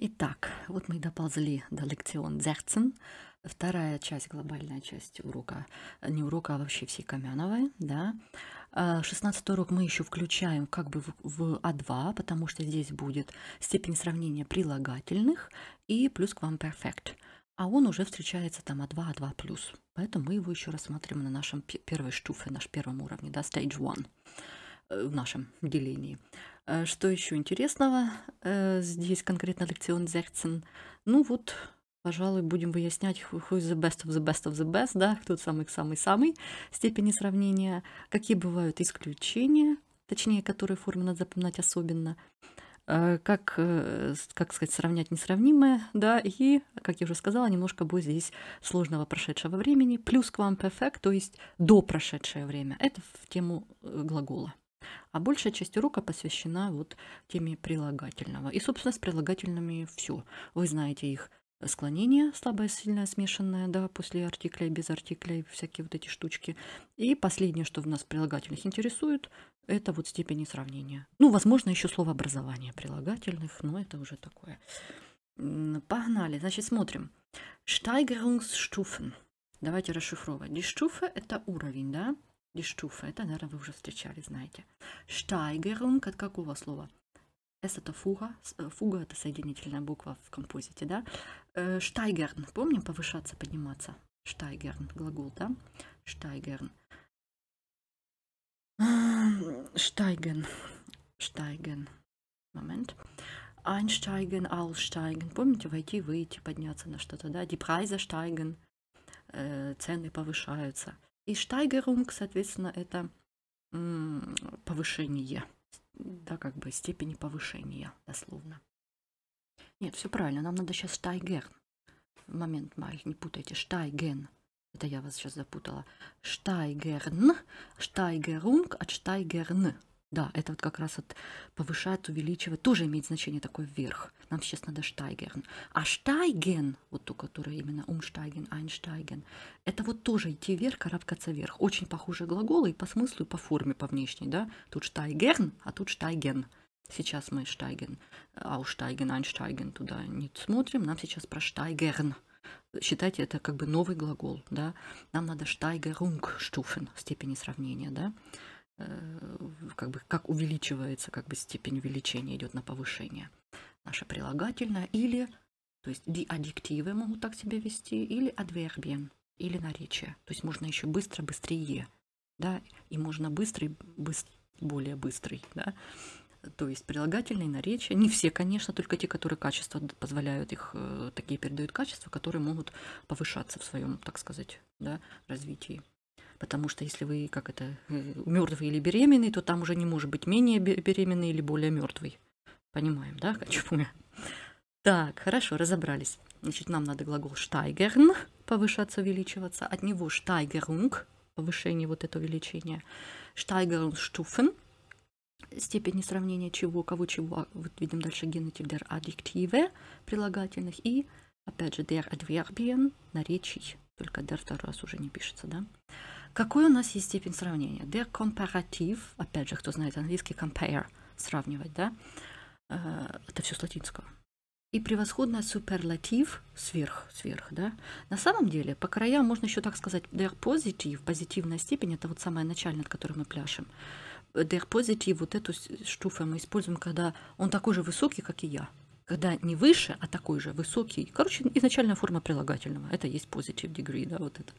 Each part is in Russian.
Итак, вот мы и доползли до лекцион. Дзерцен. Вторая часть, глобальная часть урока, э, не урока, а вообще всей Камяновой, да. А, шестнадцатый урок мы еще включаем как бы в А2, потому что здесь будет степень сравнения прилагательных и плюс к вам перфект. А он уже встречается там А2, А2+. Поэтому мы его еще рассмотрим на нашем первой штуфе, наш первом уровне, да, stage one э, в нашем делении. Э, что еще интересного? Э, здесь конкретно лекцион Зерцен. Ну вот, пожалуй, будем выяснять, who is the best of the best of the best, да, кто самый-самый-самый степени сравнения, какие бывают исключения, точнее, которые формы надо запоминать особенно, э, как, как сказать, сравнять несравнимое, да, и, как я уже сказала, немножко будет здесь сложного прошедшего времени, плюс к вам perfect, то есть до прошедшее время. Это в тему глагола. А большая часть урока посвящена вот теме прилагательного. И, собственно, с прилагательными все. Вы знаете их склонение, слабое, сильное, смешанное, да, после артикля и без артикля, и всякие вот эти штучки. И последнее, что в нас прилагательных интересует, это вот степени сравнения. Ну, возможно, еще слово образование прилагательных, но это уже такое. Погнали, значит, смотрим. Steigerungsstufen. Давайте расшифровывать. Die Stufe – это уровень, да? Die Stufe. Это, наверное, вы уже встречали, знаете. Steigerung от какого слова? S это фуга. Э, фуга это соединительная буква в композите, да? Э, штайгерн. Помним повышаться, подниматься? Штайгерн. Глагол, да? Штайгерн. Штайген. Штайген. Момент. Einsteigen, aussteigen. Помните, войти, выйти, подняться на что-то, да? Die Preise steigen. Э, цены повышаются. И Штайгерунг, соответственно, это повышение, да, как бы степени повышения, дословно. Нет, все правильно, нам надо сейчас Штайгер. момент, Марь, не путайте, Штайген. Это я вас сейчас запутала. Штайгерн, Штайгерунг от Штайгерн. Да, это вот как раз от повышает, увеличивает, тоже имеет значение такой вверх нам сейчас надо штайгерн. А штайген, вот ту, которая именно умштайген, айнштайген, это вот тоже идти вверх, карабкаться вверх. Очень похожие глаголы и по смыслу, и по форме, по внешней, да. Тут штайгерн, а тут штайген. Сейчас мы штайген, ауштайген, айнштайген туда не смотрим, нам сейчас про штайгерн считайте, это как бы новый глагол, да, нам надо штайгерунг штуфен, степени сравнения, да, э, как бы как увеличивается, как бы степень увеличения идет на повышение наше прилагательное, или, то есть диадиктивы могут так себя вести, или адвербием, или наречие. То есть можно еще быстро, быстрее, да, и можно быстрый, быстр, более быстрый, да. То есть прилагательные наречия, не все, конечно, только те, которые качество позволяют их, э, такие передают качества, которые могут повышаться в своем, так сказать, да, развитии. Потому что если вы, как это, э, мертвый или беременный, то там уже не может быть менее беременный или более мертвый. Понимаем, да, хочу я? Так, хорошо, разобрались. Значит, нам надо глагол «штайгерн» повышаться, увеличиваться. От него «штайгерунг» повышение вот это увеличение. «Штайгерунштуфен» степени сравнения чего, кого, чего. А вот видим дальше генетив der Adjektive прилагательных и, опять же, der Adverbien наречий. Только дер второй раз уже не пишется, да? Какой у нас есть степень сравнения? Дер компаратив, опять же, кто знает английский, compare, сравнивать, да? Э, это все с латинского. И превосходное суперлатив сверх, сверх, да. На самом деле, по краям можно еще так сказать, der позитив, позитивная степень, это вот самая начальная, от которой мы пляшем. Der позитив, вот эту штуфу мы используем, когда он такой же высокий, как и я. Когда не выше, а такой же высокий. Короче, изначальная форма прилагательного. Это есть позитив degree, да, вот это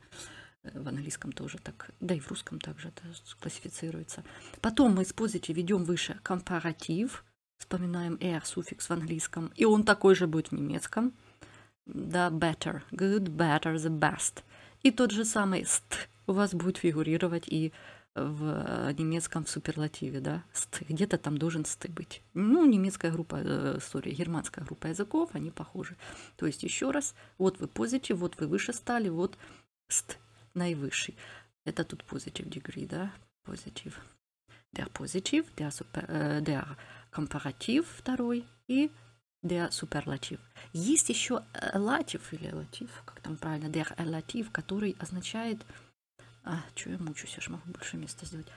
в английском тоже так, да и в русском также это классифицируется. Потом мы с позитив ведем выше компаратив, Вспоминаем er, суффикс в английском. И он такой же будет в немецком. the better, good, better, the best. И тот же самый st у вас будет фигурировать и в немецком в суперлативе, да, ст, где-то там должен сты быть. Ну, немецкая группа, э, германская группа языков, они похожи. То есть еще раз, вот вы позитив, вот вы выше стали, вот ст наивысший. Это тут позитив degree, да, позитив. der are positive, they super, uh, э, they компаратив второй и der суперлатив Есть еще латив э, или латив, как там правильно, der латив который означает... А, что я мучусь, я же могу больше места сделать.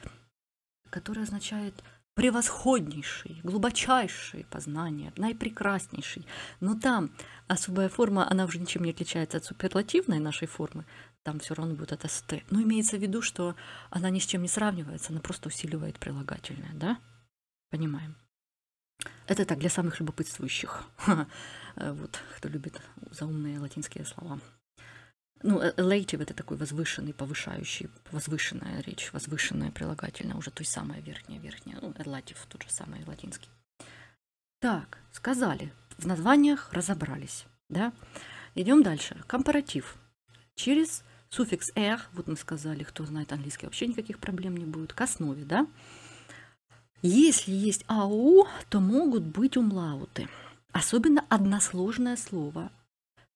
Который означает превосходнейший, глубочайший познание, наипрекраснейший. Но там особая форма, она уже ничем не отличается от суперлативной нашей формы. Там все равно будет это ст. Но имеется в виду, что она ни с чем не сравнивается, она просто усиливает прилагательное, да? Понимаем. Это так для самых любопытствующих, вот, кто любит заумные латинские слова. Ну, relative – это такой возвышенный, повышающий, возвышенная речь, возвышенное прилагательное, уже то есть самое верхняя. верхнее. Ну, relative – тот же самый латинский. Так, сказали, в названиях разобрались, да? Идем дальше. Компаратив. Через суффикс «эх», вот мы сказали, кто знает английский, вообще никаких проблем не будет, к основе, да? Да если есть ау, то могут быть умлауты. Особенно односложное слово.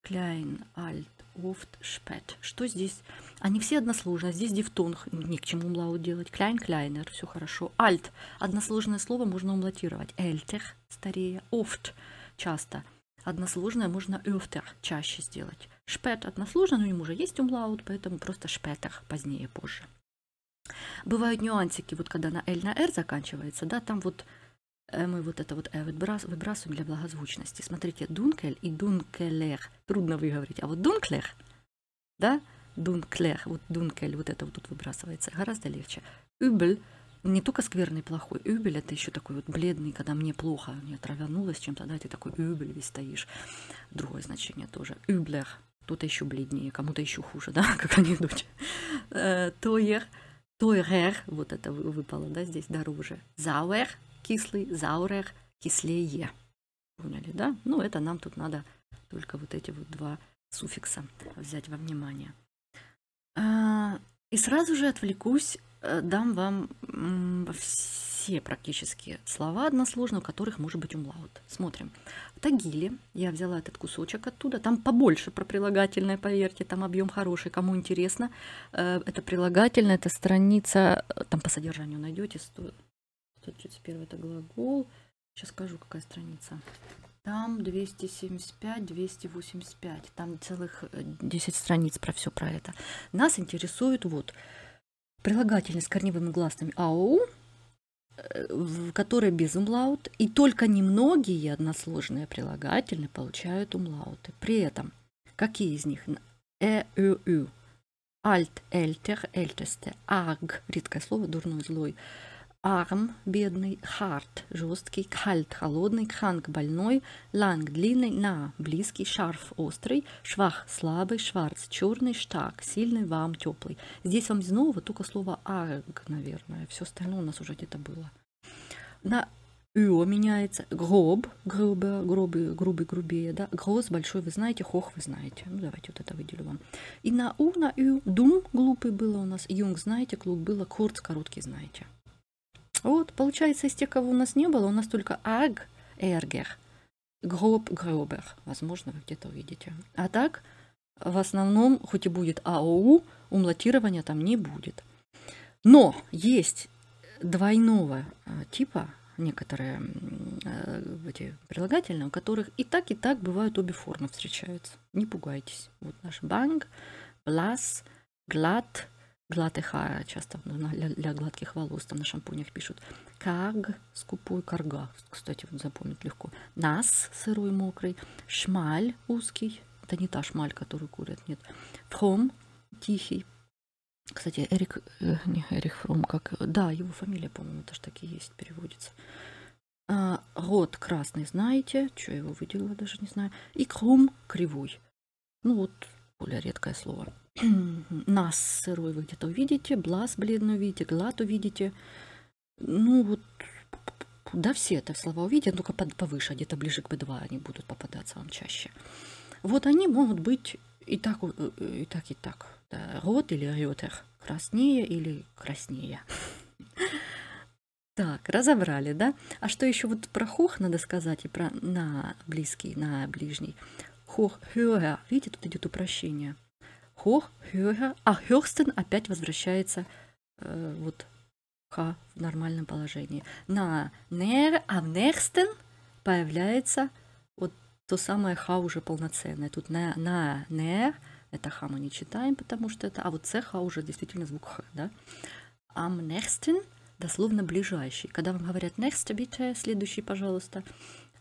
Klein, альт, офт, шпет. Что здесь? Они все односложные. А здесь дифтонг. Не к чему умлаут делать. Klein, кляйнер, Все хорошо. Альт. Односложное слово можно умлатировать. Älter. Старее. Офт, Часто. Односложное можно öfter. Чаще сделать. Шпет односложно, но ему уже есть умлаут, поэтому просто шпетах позднее, позже. Бывают нюансики, вот когда на L на R заканчивается, да, там вот э, мы вот это вот э, выбрасываем для благозвучности. Смотрите, дункель и дункелех. Трудно выговорить. А вот дунклех, да, дунклех, вот дункель, вот это вот тут выбрасывается. Гораздо легче. Übel не только скверный плохой, übel это еще такой вот бледный, когда мне плохо, мне травянулось чем-то, да, ты такой übel весь стоишь. Другое значение тоже. Übler, кто-то еще бледнее, кому-то еще хуже, да, как они идут. Э, Тоех. Тойрер, вот это выпало, да, здесь дороже. Зауэр, кислый, заурер, кислее. Поняли, да? Ну, это нам тут надо только вот эти вот два суффикса взять во внимание. А, и сразу же отвлекусь Э, дам вам все практически слова односложные, у которых может быть умлаут. Смотрим. Тагили. Я взяла этот кусочек оттуда. Там побольше про прилагательное, поверьте. Там объем хороший. Кому интересно, э, это прилагательное, это страница. Э, там по содержанию найдете. 131 это глагол. Сейчас скажу, какая страница. Там 275, 285. Там целых 10 страниц про все про это. Нас интересует вот прилагательные с корневыми гласными ау, э, которые без умлаут, и только немногие односложные прилагательные получают умлауты. При этом какие из них? Э, ю, ю. Альт, эльтер, эльтесте, аг, редкое слово, дурной, злой арм – бедный, хард – жесткий, кальт – холодный, кханг – больной, ланг – длинный, на – близкий, шарф – острый, швах – слабый, шварц – черный, штаг – сильный, вам – теплый. Здесь вам снова только слово арг, наверное, все остальное у нас уже где-то было. На «ё» меняется гроб, грубо, грубый, грубый, грубее, да, гроз большой, вы знаете, хох вы знаете. Ну, давайте вот это выделю вам. И на «у», на «ю», дум глупый было у нас, юнг знаете, клуб было, курц короткий знаете. Вот, получается, из тех, кого у нас не было, у нас только аг эргер, гроб гробер. Возможно, вы где-то увидите. А так, в основном, хоть и будет АОУ, умлатирования там не будет. Но есть двойного а, типа некоторые а, эти прилагательные, у которых и так, и так бывают обе формы встречаются. Не пугайтесь. Вот наш банг, глаз, глад, гладких, а часто для, для гладких волос, там на шампунях пишут. как скупой карга, кстати, вот запомнить легко. Нас, сырой, мокрый. Шмаль, узкий. Это не та шмаль, которую курят, нет. Фром, тихий. Кстати, Эрик, э, не Эрик Фром, как, да, его фамилия, по-моему, тоже так и есть, переводится. А, рот красный, знаете, что его выделила, даже не знаю. И крум кривой. Ну вот, более редкое слово. нас сырой вы где-то увидите, блаз бледно увидите, глад увидите. Ну вот, да, все это слова увидят, только под, повыше, где-то ближе к B2 они будут попадаться вам чаще. Вот они могут быть и так, э, э, и так, и так. Да, рот или рётер, краснее или краснее. Так, разобрали, да? А что еще вот про хох надо сказать и про на близкий, на ближний? Хох, хёра, видите, тут идет упрощение – Хох, Хюга. А Хёхстен опять возвращается э, вот ха в нормальном положении. На Нер, а в Нерстен появляется вот то самое ха уже полноценное. Тут на, на Нер, это Х мы не читаем, потому что это, а вот С Х уже действительно звук Х, да? Am nächsten дословно ближайший. Когда вам говорят next, bitte, следующий, пожалуйста,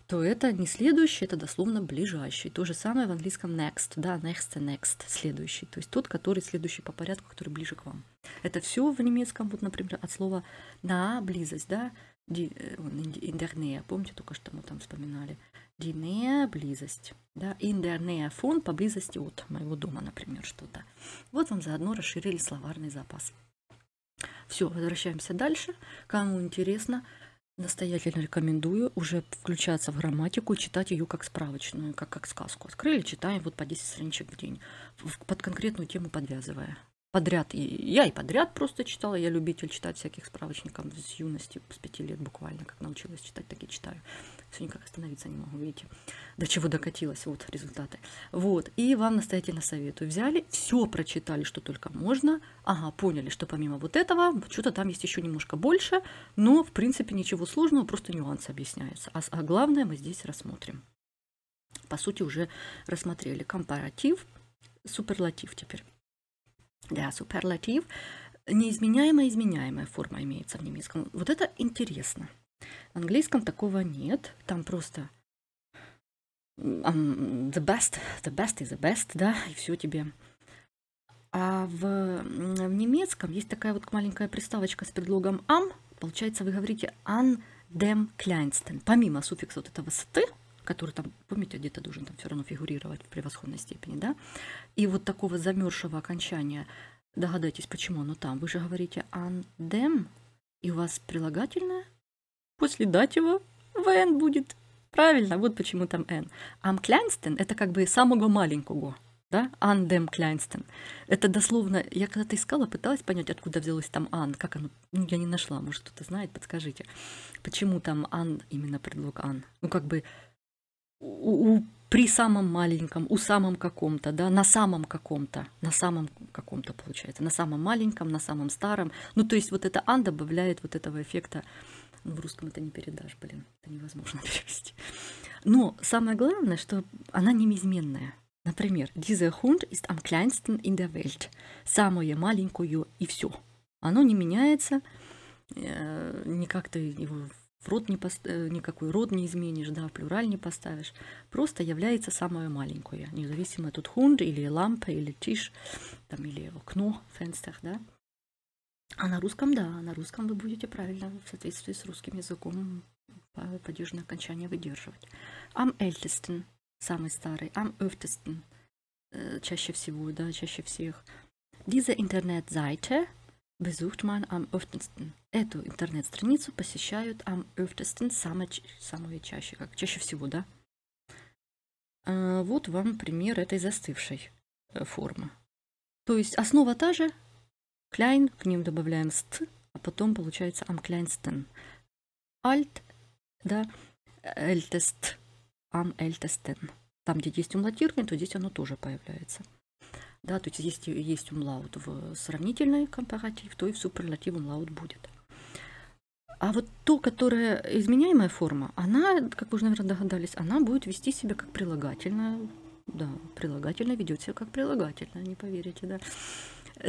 то это не следующий, это дословно ближайший. То же самое в английском next, да, next и next, следующий, то есть тот, который следующий по порядку, который ближе к вам. Это все в немецком, вот, например, от слова на близость, да, э, интернея, помните, только что мы там вспоминали, динея, близость, да, интернея, фон поблизости от моего дома, например, что-то. Вот вам заодно расширили словарный запас. Все, возвращаемся дальше. Кому интересно, Настоятельно рекомендую уже включаться в грамматику и читать ее как справочную, как, как сказку. Открыли, читаем вот по 10 страничек в день, под конкретную тему подвязывая подряд. И я и подряд просто читала. Я любитель читать всяких справочников с юности, с пяти лет буквально, как научилась читать, так и читаю. Все никак остановиться не могу, видите, до чего докатилась, вот результаты. Вот, и вам настоятельно советую. Взяли, все прочитали, что только можно, ага, поняли, что помимо вот этого, что-то там есть еще немножко больше, но, в принципе, ничего сложного, просто нюансы объясняются. А, а главное мы здесь рассмотрим. По сути, уже рассмотрели компаратив, суперлатив теперь да, суперлатив, неизменяемая, изменяемая форма имеется в немецком. Вот это интересно. В английском такого нет, там просто um, the best, the best is the best, да, и все тебе. А в, в немецком есть такая вот маленькая приставочка с предлогом am, получается, вы говорите an dem kleinsten, помимо суффикса вот этого st, который там, помните, где-то должен там все равно фигурировать в превосходной степени, да, и вот такого замерзшего окончания, догадайтесь, почему оно там. Вы же говорите «андем», и у вас прилагательное? После датива «вн» будет. Правильно, вот почему там «н». «Ам клянстен» — это как бы самого маленького да, Андем Кляйнстен. Это дословно, я когда-то искала, пыталась понять, откуда взялось там Ан, как оно, ну, я не нашла, может, кто-то знает, подскажите, почему там Ан, именно предлог Ан, ну, как бы у, у при самом маленьком, у самом каком-то, да, на самом каком-то, на самом каком-то получается, на самом маленьком, на самом старом. Ну, то есть вот это «ан» добавляет вот этого эффекта. Ну, в русском это не передашь, блин, это невозможно перевести. Но самое главное, что она неизменная. Например, «Dieser Hund ist am kleinsten in der Welt». Самое маленькое и все. Оно не меняется, э, не как-то его в род не пост... Э, никакой род не изменишь, да, в плюраль не поставишь, просто является самое маленькое, независимо тут хунд или лампа, или тиш, там, или окно в фенстах, да. А на русском, да, на русском вы будете правильно в соответствии с русским языком падежное окончание выдерживать. Am ältesten, самый старый, am öftesten, э, чаще всего, да, чаще всех. Diese Internetseite besucht man am öftesten. Эту интернет-страницу посещают am öftesten самое, самое чаще, как чаще всего, да? А вот вам пример этой застывшей э, формы. То есть основа та же, klein, к ним добавляем st, а потом получается am kleinsten. Alt, да, ältest, am ältesten. Там, где есть умлатирование, то здесь оно тоже появляется. Да, то есть если есть умлаут в сравнительной компаратив, то и в суперлатив умлаут будет. А вот то, которая изменяемая форма, она, как вы уже, наверное, догадались, она будет вести себя как прилагательное, Да, прилагательное ведет себя как прилагательное, не поверите, да.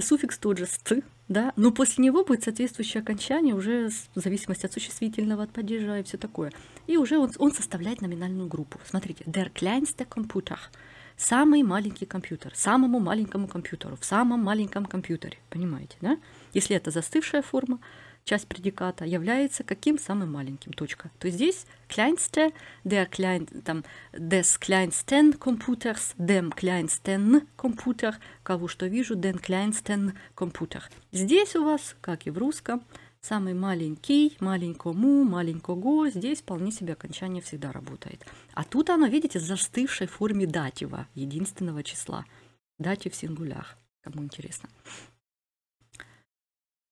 Суффикс тот же «ст», да, но после него будет соответствующее окончание уже в зависимости от существительного, от падежа и все такое. И уже он, он составляет номинальную группу. Смотрите, «der kleinste Computer» – самый маленький компьютер, самому маленькому компьютеру, в самом маленьком компьютере, понимаете, да? Если это застывшая форма – часть предиката, является каким? Самым маленьким, точка. То есть здесь kleinste, der klein, там, des kleinsten Computers, dem kleinsten Computer, кого что вижу, den kleinsten Computer. Здесь у вас, как и в русском, самый маленький, маленькому, маленького, здесь вполне себе окончание всегда работает. А тут оно, видите, в застывшей форме датива, единственного числа. Дати в сингулях, кому интересно.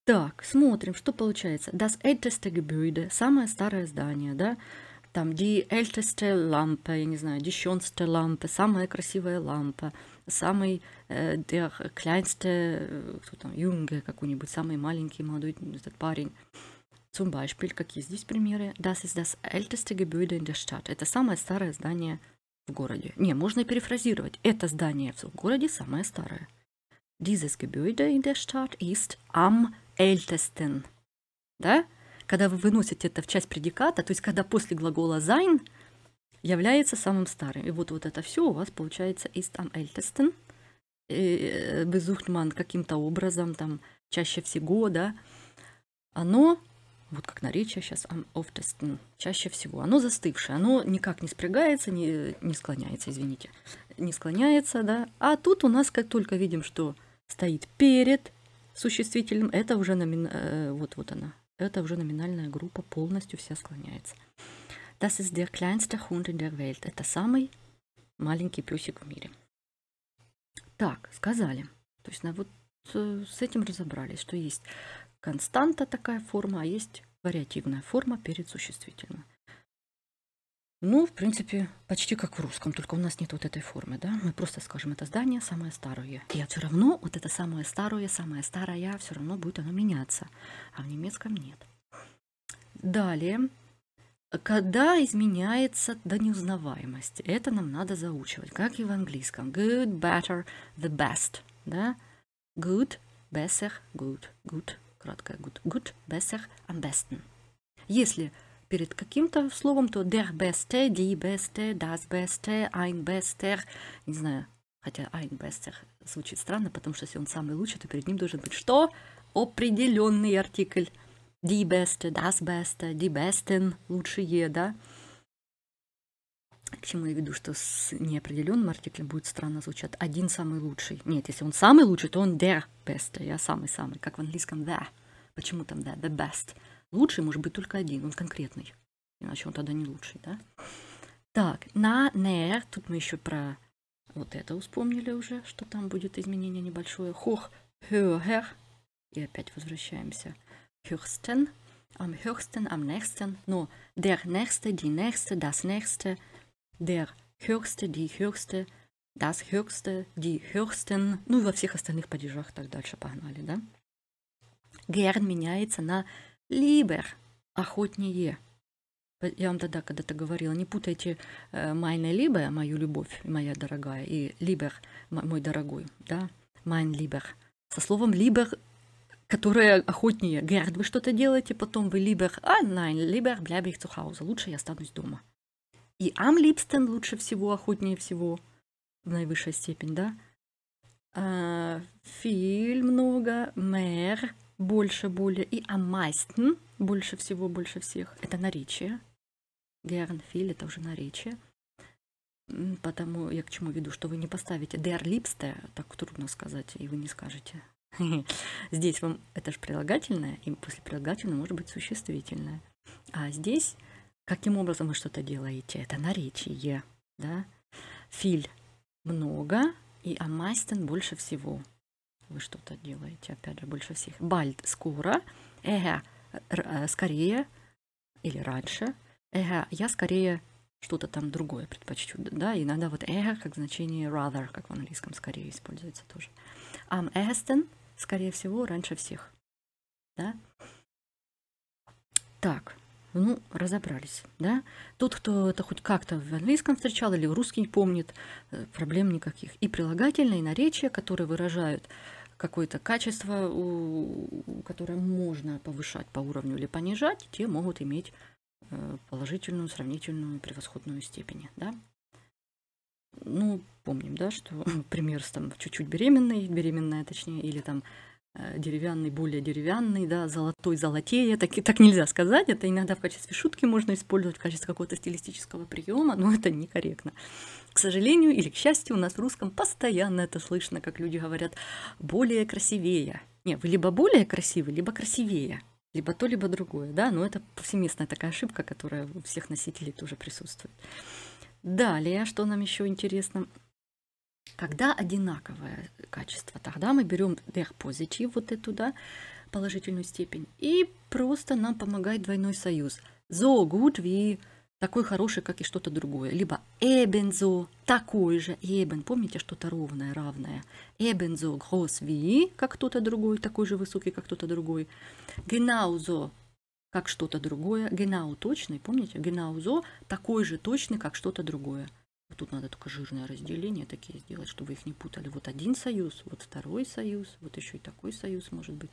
Так, смотрим, что получается. Das älteste Gebäude, самое старое здание, да? Там die älteste Lampe, я не знаю, die schönste Lampe, самая красивая лампа, самый э, der kleinste, э, кто там, Юнге какой-нибудь, самый маленький молодой этот парень. Zum Beispiel, какие здесь примеры? Das ist das älteste Gebäude in der Stadt. Это самое старое здание в городе. Не, можно перефразировать. Это здание в городе самое старое. Dieses Gebäude in der Stadt ist am эльтестен, да? Когда вы выносите это в часть предиката, то есть когда после глагола зайн является самым старым. И вот, вот это все у вас получается из там Эльтестен, Безухтман каким-то образом, там, чаще всего, да, оно, вот как наречие сейчас, am oftesten, чаще всего, оно застывшее, оно никак не спрягается, не, не склоняется, извините, не склоняется, да. А тут у нас как только видим, что стоит перед, существительным, это уже номин... Э, вот, вот она. Это уже номинальная группа полностью вся склоняется. Das ist der kleinste Hund in der Welt. Это самый маленький песик в мире. Так, сказали. То есть вот э, с этим разобрались, что есть константа такая форма, а есть вариативная форма перед существительным. Ну, в принципе, почти как в русском, только у нас нет вот этой формы, да. Мы просто скажем, это здание самое старое. И все равно вот это самое старое, самое старое, все равно будет оно меняться. А в немецком нет. Далее, когда изменяется до неузнаваемости, это нам надо заучивать, как и в английском. Good, better, the best, да. Good, besser, good, good, краткое good, good, besser, am besten. Если перед каким-то словом, то der beste, die beste, das beste, ein bester, не знаю, хотя ein bester звучит странно, потому что если он самый лучший, то перед ним должен быть что? Определенный артикль. Die beste, das beste, die besten, лучшие, да? К чему я веду, что с неопределенным артиклем будет странно звучать. Один самый лучший. Нет, если он самый лучший, то он der beste, я самый-самый, как в английском the. Почему там the the best? Лучший может быть только один, он конкретный. Иначе он тогда не лучший, да? Так, на нер, тут мы еще про вот это вспомнили уже, что там будет изменение небольшое. Хох, höher. И опять возвращаемся. Höchsten, am höchsten, am nächsten. Но der nächste, die nächste, das nächste. Der höchste, die höchste, das höchste, die höchsten. Ну и во всех остальных падежах так дальше погнали, да? Gern меняется на Либер – охотнее. Я вам тогда когда-то говорила, не путайте э, майне либе, мою любовь, моя дорогая, и либер, мой дорогой, да, майн либер, со словом либер, которое охотнее. Герд, вы что-то делаете, потом вы либер, а найн либер, бля, их цухауза, лучше я останусь дома. И ам липстен лучше всего, охотнее всего, в наивысшей степени, да. А, филь много, мэр, больше, более и амайстен, больше всего, больше всех, это наречие. Гернфиль это уже наречие. Потому я к чему веду, что вы не поставите der liebste, так трудно сказать, и вы не скажете. Здесь вам это же прилагательное, и после прилагательного может быть существительное. А здесь каким образом вы что-то делаете? Это наречие, да? Филь много, и амастен больше всего. Вы что-то делаете, опять же, больше всех. Бальд скоро. Эге, э, скорее. Или раньше. Эге, я скорее что-то там другое предпочту, да, и иногда вот эго как значение rather, как в английском скорее используется тоже. Ам Эстен скорее всего, раньше всех, да. Так, ну, разобрались, да. Тот, кто это хоть как-то в английском встречал или в русский помнит, э, проблем никаких. И прилагательные, и наречия, которые выражают какое-то качество, которое можно повышать по уровню или понижать, те могут иметь э, положительную, сравнительную, превосходную степень. Да? Ну, помним, да, что пример с там чуть-чуть беременной, беременная точнее, или там Э, деревянный, более деревянный, да, золотой, золотее, так, так нельзя сказать, это иногда в качестве шутки можно использовать, в качестве какого-то стилистического приема, но это некорректно. К сожалению или к счастью, у нас в русском постоянно это слышно, как люди говорят «более красивее». нет вы либо более красивы, либо красивее, либо то, либо другое, да, но это повсеместная такая ошибка, которая у всех носителей тоже присутствует. Далее, что нам еще интересно – когда одинаковое качество, тогда мы берем der positiv, вот эту, да, положительную степень, и просто нам помогает двойной союз. So good wie такой хороший, как и что-то другое. Либо ebenso, такой же, eben, помните, что-то ровное, равное. Ebenso groß wie, как кто-то другой, такой же высокий, как кто-то другой. Genauso, как что-то другое. Genau, точный, помните? Genauso, такой же точный, как что-то другое. Типа, тут надо только жирное разделение такие сделать, чтобы их не путали. Вот один союз, вот второй союз, вот еще и такой союз может быть.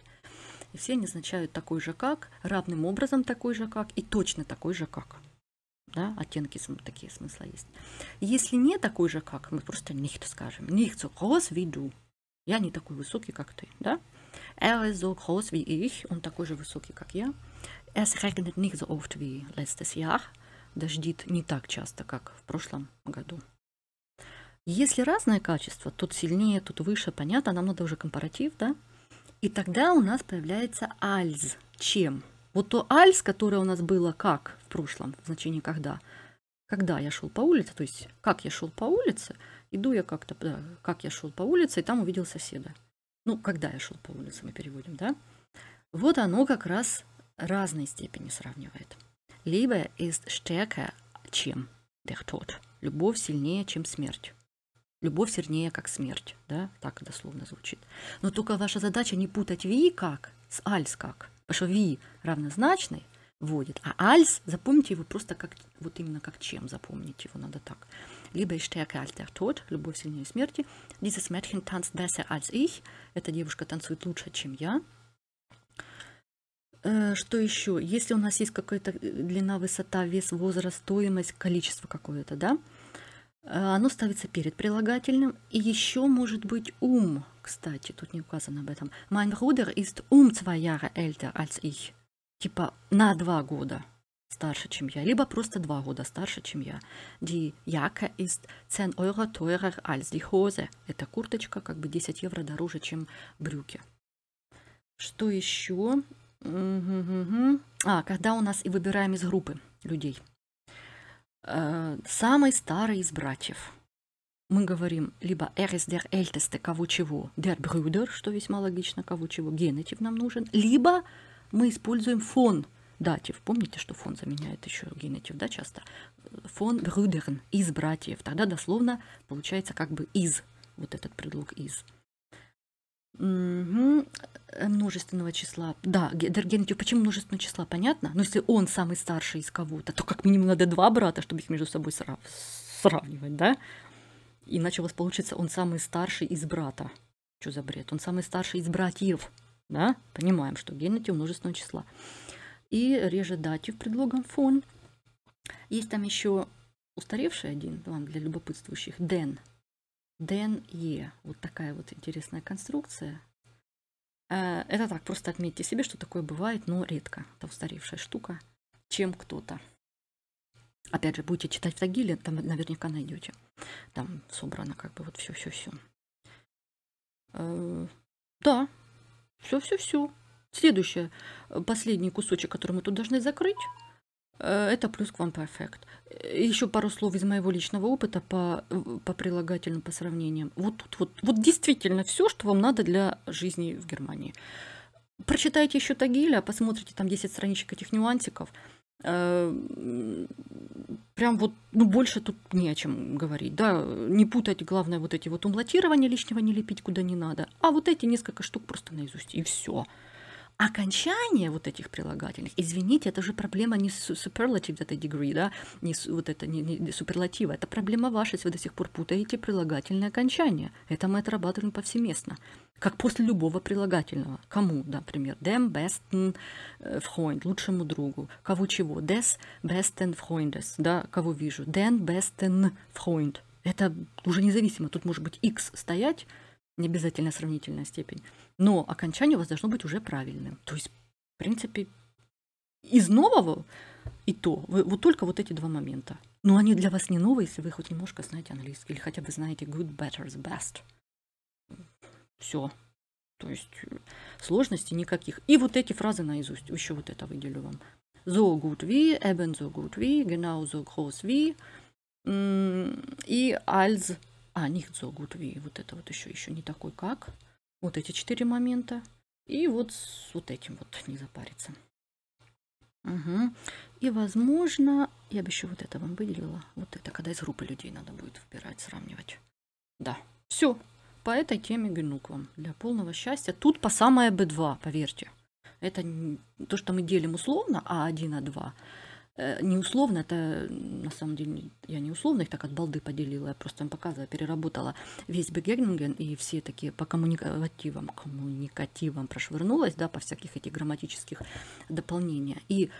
И все они означают такой же как, равным образом такой же как и точно такой же как. Да, оттенки такие смысла есть. Если не такой же как, мы просто нихто, скажем. нихто хос виду. Я не такой высокий, как ты. Да? Er ist so их Он такой же высокий, как я. Эс regnet нихто so oft wie letztes дождит не так часто, как в прошлом году. Если разное качество, тут сильнее, тут выше, понятно, нам надо уже компаратив, да? И тогда у нас появляется альз. Чем? Вот то альз, которое у нас было как в прошлом, в значении когда. Когда я шел по улице, то есть как я шел по улице, иду я как-то, да, как я шел по улице, и там увидел соседа. Ну, когда я шел по улице, мы переводим, да? Вот оно как раз разной степени сравнивает. Liebe ist stärker, чем der Tod. Любовь сильнее, чем смерть. Любовь сильнее, как смерть, да, так дословно звучит. Но только ваша задача не путать ви как с альс как, потому что ви равнозначный вводит, а альс, запомните его просто как, вот именно как чем, запомните его надо так. Либо ich stärker als der Tod, любовь сильнее смерти, dieses Mädchen tanzt besser als ich, эта девушка танцует лучше, чем я, Э, что еще? Если у нас есть какая-то э, длина, высота, вес, возраст, стоимость, количество какое-то, да, э, оно ставится перед прилагательным. И еще может быть ум, кстати, тут не указано об этом. Mein Bruder ist um zwei Jahre älter als ich. Типа на два года старше, чем я, либо просто два года старше, чем я. Die Jacke ist 10 Euro teurer als die Hose. Это курточка как бы 10 евро дороже, чем брюки. Что еще? А, когда у нас и выбираем из группы людей. Э, самый старый из братьев. Мы говорим либо «er ist der älteste» кого чего, «der Brüder», что весьма логично, кого чего, генетив нам нужен, либо мы используем фон датив. Помните, что фон заменяет еще генетив, да, часто? Фон Брюдерн, из братьев. Тогда дословно получается как бы из, вот этот предлог из. Угу. Множественного числа. Да, Гергентию, почему множественного числа, понятно? Но если он самый старший из кого-то, то как минимум надо два брата, чтобы их между собой срав... сравнивать, да? Иначе у вас получится он самый старший из брата. Что за бред? Он самый старший из братьев, да? Понимаем, что генетию множественного числа. И реже датив предлогом фон. Есть там еще устаревший один, вам для любопытствующих, ден – ДНЕ. Вот такая вот интересная конструкция. Э, это так, просто отметьте себе, что такое бывает, но редко. Это устаревшая штука, чем кто-то. Опять же, будете читать в Тагиле, там наверняка найдете. Там собрано как бы вот все-все-все. Э, да, все-все-все. Следующее, э, последний кусочек, который мы тут должны закрыть, Э, это плюс к вам перфект. Еще пару слов из моего личного опыта по, по прилагательным, по сравнениям. Вот тут вот, вот действительно все, что вам надо для жизни в Германии. Прочитайте еще Тагиля, посмотрите там 10 страничек этих нюансиков. Э, прям вот, ну, больше тут не о чем говорить, да, не путать, главное, вот эти вот умлатирования лишнего не лепить куда не надо, а вот эти несколько штук просто наизусть, и все. Окончание вот этих прилагательных, извините, это же проблема не superlative, это degree, да, не, вот это не, не суперлатива, это проблема ваша, если вы до сих пор путаете прилагательное окончание. Это мы отрабатываем повсеместно. Как после любого прилагательного. Кому, например, dem besten э, Freund, лучшему другу. Кого чего? Des besten Freundes, да, кого вижу. Den besten Freund. Это уже независимо. Тут может быть X стоять, не обязательно сравнительная степень. Но окончание у вас должно быть уже правильным. То есть, в принципе, из нового и то, вы, вот только вот эти два момента. Но они для вас не новые, если вы хоть немножко знаете английский, или хотя бы знаете good, better, best. Все. То есть э, сложностей никаких. И вот эти фразы наизусть. Еще вот это выделю вам. So good, we, eben so good, we, genau so groß we И als а, Нихцо, Гутви, вот это вот еще, еще не такой как. Вот эти четыре момента. И вот с вот этим вот не запариться. Угу. И, возможно, я бы еще вот это вам выделила. Вот это, когда из группы людей надо будет выбирать, сравнивать. Да, все. По этой теме гляну к вам. Для полного счастья. Тут по самое B2, поверьте. Это то, что мы делим условно А1, А2. Э, не условно, это на самом деле я не условно их так от балды поделила, я просто им показывала, переработала весь бигернинген и все такие по коммуникативам, коммуникативам прошвырнулась, да, по всяких этих грамматических дополнения. И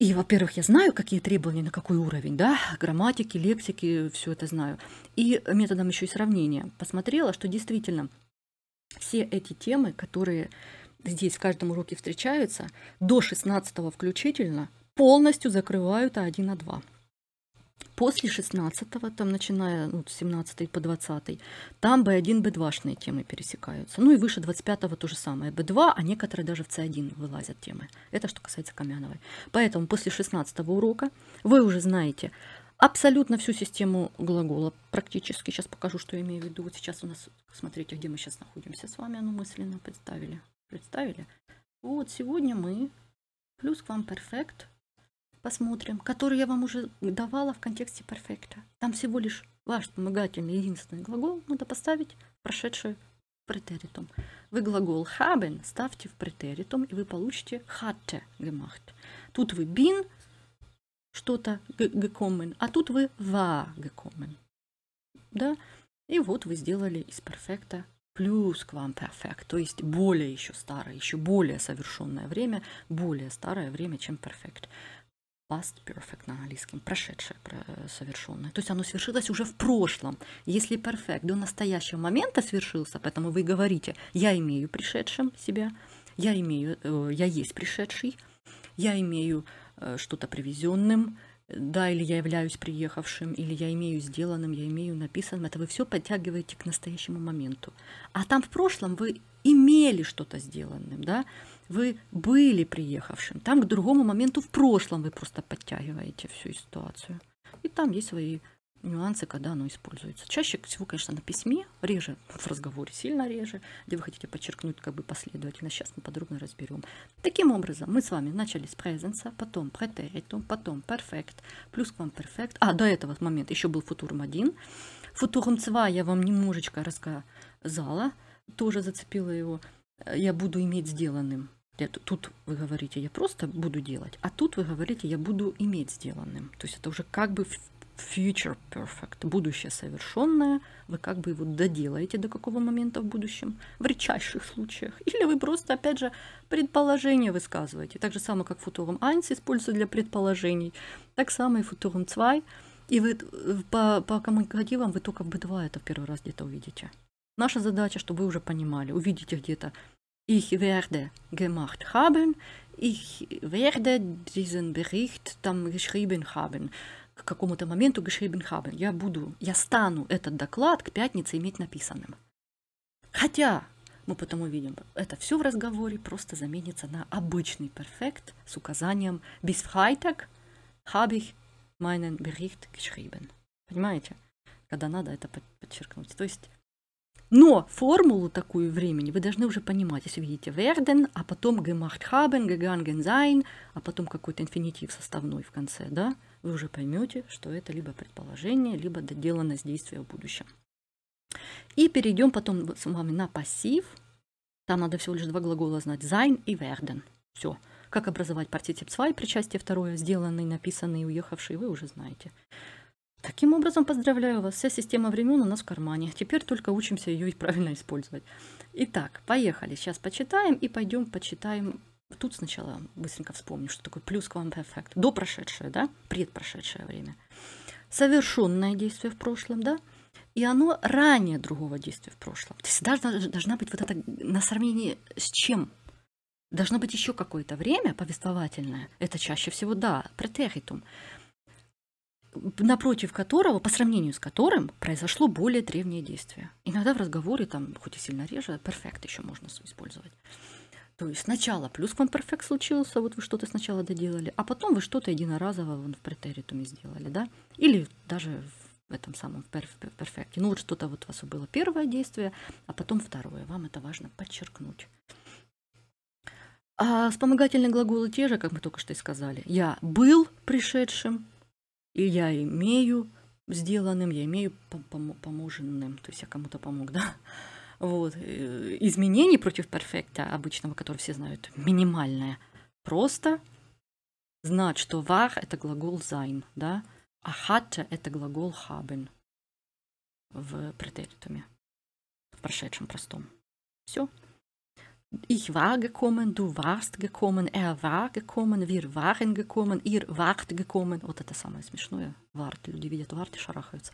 и, во-первых, я знаю, какие требования, на какой уровень, да, грамматики, лексики, все это знаю. И методом еще и сравнения посмотрела, что действительно все эти темы, которые здесь в каждом уроке встречаются, до 16 включительно, полностью закрывают А1, А2. После 16-го, там начиная ну, с 17 по 20 там B1, B2-шные темы пересекаются. Ну и выше 25-го то же самое, B2, а некоторые даже в C1 вылазят темы. Это что касается Камяновой. Поэтому после 16 урока вы уже знаете абсолютно всю систему глагола практически. Сейчас покажу, что я имею в виду. Вот сейчас у нас, смотрите, где мы сейчас находимся с вами, ну мысленно представили. Представили? Вот сегодня мы плюс к вам перфект посмотрим, который я вам уже давала в контексте перфекта. Там всего лишь ваш вспомогательный единственный глагол надо поставить в прошедшее претеритум. Вы глагол haben ставьте в претеритум, и вы получите hatte gemacht. Тут вы bin, что-то gekommen, а тут вы war gekommen. Да? И вот вы сделали из перфекта плюс к вам перфект, то есть более еще старое, еще более совершенное время, более старое время, чем перфект. Past perfect на английском, прошедшее, совершенное. То есть оно свершилось уже в прошлом. Если perfect до настоящего момента свершился, поэтому вы говорите, я имею пришедшим себя, я имею, э, я есть пришедший, я имею э, что-то привезенным, да, или я являюсь приехавшим, или я имею сделанным, я имею написанным, это вы все подтягиваете к настоящему моменту. А там в прошлом вы имели что-то сделанным, да, вы были приехавшим, там к другому моменту в прошлом вы просто подтягиваете всю ситуацию. И там есть свои нюансы, когда оно используется. Чаще всего, конечно, на письме, реже в разговоре, сильно реже, где вы хотите подчеркнуть как бы последовательно. Сейчас мы подробно разберем. Таким образом, мы с вами начали с презенса, потом претеритум, потом перфект, плюс к вам перфект. А, до этого момента еще был футурум один, Футурум 2 я вам немножечко рассказала, тоже зацепила его. Э, я буду иметь сделанным. Тут вы говорите, я просто буду делать, а тут вы говорите, я буду иметь сделанным. То есть это уже как бы future perfect, будущее совершенное, вы как бы его доделаете до какого момента в будущем, в редчайших случаях. Или вы просто, опять же, предположение высказываете. Так же самое, как футурум Айнс используется для предположений, так само и футурум Цвай. И вы э, по, по коммуникативам вы только в B2 это в первый раз где-то увидите. Наша задача, чтобы вы уже понимали, увидите где-то их werde gemacht haben, их werde diesen Bericht там geschrieben haben, к какому-то моменту geschrieben haben. Я буду, я стану этот доклад к пятнице иметь написанным. Хотя мы потом увидим, это все в разговоре просто заменится на обычный перфект с указанием «Bis Freitag habe ich meinen Bericht geschrieben». Понимаете? Когда надо это подчеркнуть. То есть но формулу такую времени вы должны уже понимать, если видите werden, а потом gemacht haben, gegangen sein, а потом какой-то инфинитив составной в конце, да, вы уже поймете, что это либо предположение, либо доделанность действия в будущем. И перейдем потом с вами на пассив. Там надо всего лишь два глагола знать. Sein и werden. Все. Как образовать партитип 2 и причастие второе, сделанный, написанный, уехавший, вы уже знаете. Таким образом, поздравляю вас, вся система времен у нас в кармане. Теперь только учимся ее правильно использовать. Итак, поехали. Сейчас почитаем и пойдем почитаем. Тут сначала быстренько вспомню, что такое плюс к вам эффект. До прошедшее, да? Предпрошедшее время. Совершенное действие в прошлом, да? И оно ранее другого действия в прошлом. То есть должна, должна быть вот это на сравнении с чем должно быть еще какое-то время повествовательное. Это чаще всего, да, претеритум напротив которого, по сравнению с которым, произошло более древнее действие. Иногда в разговоре, там, хоть и сильно реже, а перфект еще можно использовать. То есть сначала плюс к вам перфект случился, вот вы что-то сначала доделали, а потом вы что-то единоразово вон, в претеритуме сделали, да? Или даже в этом самом перфекте. Ну вот что-то вот у вас было первое действие, а потом второе. Вам это важно подчеркнуть. А вспомогательные глаголы те же, как мы только что и сказали. Я был пришедшим, и я имею сделанным, я имею поможенным, то есть я кому-то помог, да. Вот. Э, изменений против перфекта обычного, который все знают, минимальное. Просто знать, что вах – это глагол sein, да, а хатта – это глагол haben в претеритуме, в прошедшем простом. Все. Ich war gekommen, du warst gekommen, er war gekommen, wir waren gekommen, ihr wart gekommen. Вот это самое смешное. Варт. Люди видят варт и шарахаются.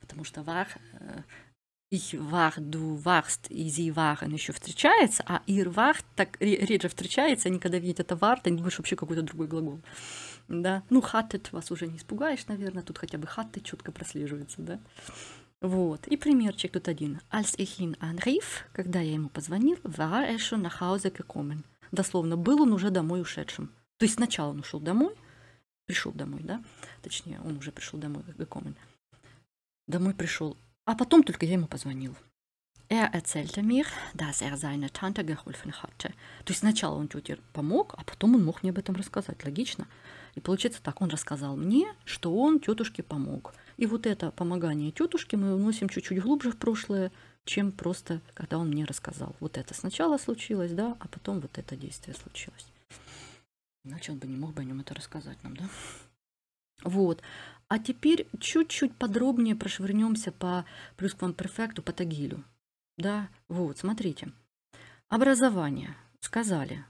Потому что war, ich war, du warst и sie waren еще встречается, а ihr wart так реже встречается, они когда видят это варт, они думают, вообще какой-то другой глагол. Да? Ну, хаттет вас уже не испугаешь, наверное, тут хотя бы хаттет четко прослеживается, да? Вот. И примерчик тут один. Als ich ihn anrief, когда я ему позвонил, war er schon nach Hause gekommen. Дословно, был он уже домой ушедшим. То есть сначала он ушел домой, пришел домой, да? Точнее, он уже пришел домой, gekommen. Домой пришел. А потом только я ему позвонил. Er erzählte mir, dass er seine Tante geholfen hatte. То есть сначала он тете помог, а потом он мог мне об этом рассказать. Логично. И получается так, он рассказал мне, что он тетушке помог. И вот это помогание тетушке мы вносим чуть-чуть глубже в прошлое, чем просто когда он мне рассказал. Вот это сначала случилось, да, а потом вот это действие случилось. Иначе он бы не мог бы о нем это рассказать нам, да? Вот. А теперь чуть-чуть подробнее прошвырнемся по плюсквамперфекту, по тагилю. Да, вот, смотрите. Образование. Сказали.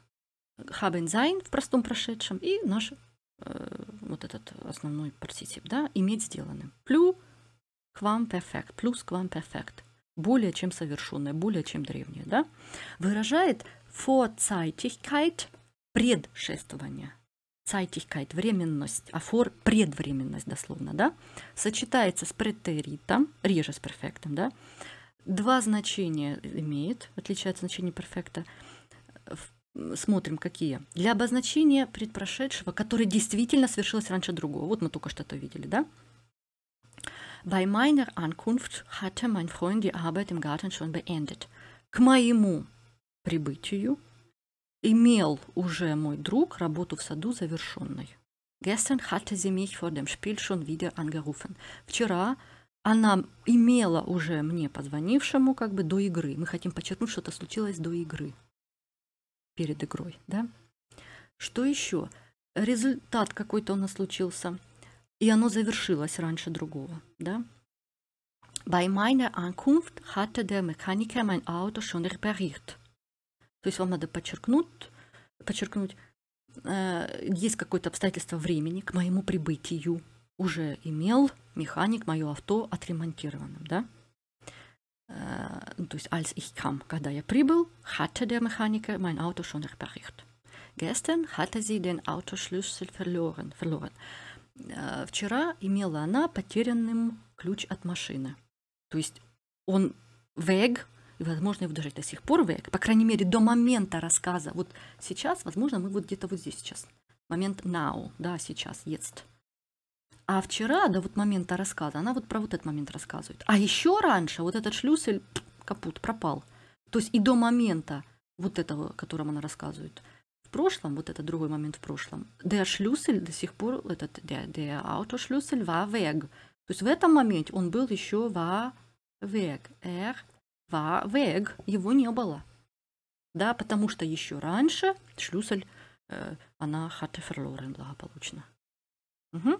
Хабензайн в простом прошедшем и наше Э, вот этот основной партитип, да, иметь сделанным. Плю к вам перфект, плюс к вам перфект, более чем совершенное, более чем древнее, да, выражает фоцайтихкайт предшествование. Цайтихкайт – временность, а фор – предвременность, дословно, да, сочетается с претеритом, реже с перфектом, да, два значения имеет, отличается значение перфекта – смотрим, какие. Для обозначения предпрошедшего, которое действительно совершилось раньше другого. Вот мы только что это видели, да? Bei meiner Ankunft hatte mein Freund die Arbeit im Garten schon beendet. К моему прибытию имел уже мой друг работу в саду завершенной. Gestern hatte sie mich vor dem Spiel schon wieder angerufen. Вчера она имела уже мне позвонившему как бы до игры. Мы хотим подчеркнуть, что это случилось до игры перед игрой, да? Что еще? Результат какой-то у нас случился, и оно завершилось раньше другого, да? Bei meiner Ankunft hatte der Mechaniker mein Auto schon repariert. То есть вам надо подчеркнуть, подчеркнуть, э, есть какое-то обстоятельство времени к моему прибытию. Уже имел механик мое авто отремонтированным, да? Э, ну, то есть, als ich kam, когда я прибыл, hatte der Mechaniker mein Auto schon repariert. Gestern hatte sie den Autoschlüssel verloren. verloren. Äh, вчера имела она потерянным ключ от машины. То есть он weg, и, возможно, его даже до сих пор weg, по крайней мере, до момента рассказа. Вот сейчас, возможно, мы вот где-то вот здесь сейчас. Момент now, да, сейчас, jetzt. А вчера, до вот момента рассказа, она вот про вот этот момент рассказывает. А еще раньше вот этот шлюсель капут, пропал. То есть и до момента вот этого, о котором она рассказывает, в прошлом, вот это другой момент в прошлом, der Schlüssel до сих пор, этот der, der Autoschlüssel war weg. То есть в этом моменте он был еще war weg. Er war weg, его не было. Да, потому что еще раньше Шлюсель, э, она hat verloren благополучно. Угу.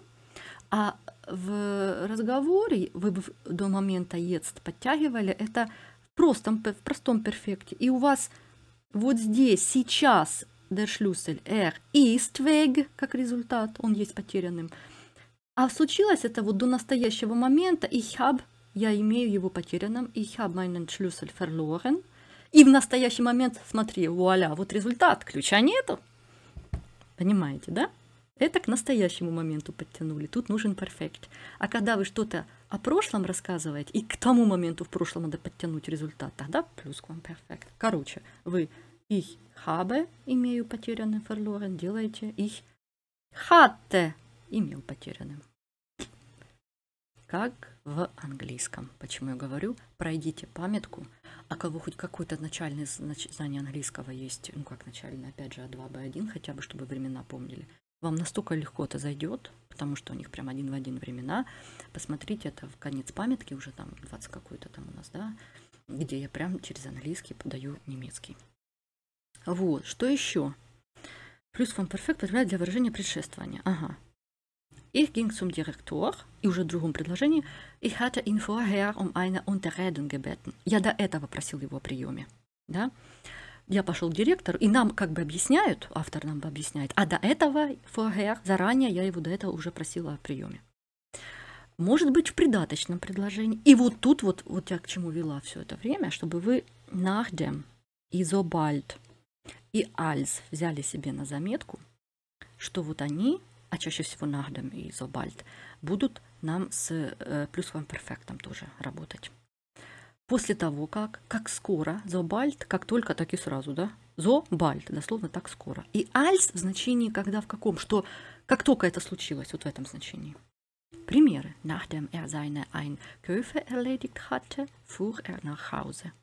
А в разговоре вы бы до момента «ест» подтягивали это в простом, в простом перфекте. И у вас вот здесь, сейчас, der Schlüssel er ist weg, как результат, он есть потерянным. А случилось это вот до настоящего момента и хаб я имею его потерянным, и хаб meinen Schlüssel verloren. И в настоящий момент, смотри, вуаля, вот результат, ключа нету. Понимаете, да? Это к настоящему моменту подтянули. Тут нужен перфект. А когда вы что-то о прошлом рассказываете, и к тому моменту в прошлом надо подтянуть результат, тогда плюс к вам перфект. Короче, вы их habe, имею потерянным, verloren, делаете их hatte, имею потерянным. Как в английском. Почему я говорю, пройдите памятку, а кого хоть какое-то начальное знание английского есть, ну как начальное, опять же, А2, Б1, хотя бы, чтобы времена помнили – вам настолько легко это зайдет, потому что у них прям один в один времена. Посмотрите это в конец памятки, уже там 20 какой-то там у нас, да, где я прям через английский подаю немецкий. Вот, что еще? Плюс вам перфект потребляет для выражения предшествования. Ага. Ich ging zum Direktor, и уже в другом предложении, ich hatte ihn vorher um eine Unterredung gebeten. Я до этого просил его о приеме. Да? я пошел к директору, и нам как бы объясняют, автор нам объясняет, а до этого ФГР, заранее я его до этого уже просила о приеме. Может быть, в придаточном предложении. И вот тут вот, вот я к чему вела все это время, чтобы вы нахдем, изобальт и альс взяли себе на заметку, что вот они, а чаще всего нахдем и изобальт, будут нам с э, плюсовым перфектом тоже работать после того, как, как скоро, зобальт, как только, так и сразу, да, зобальт, дословно так скоро. И альс в значении когда, в каком, что как только это случилось, вот в этом значении. Примеры. Nachdem er seine Einkäufe erledigt hatte, fuhr er nach Hause.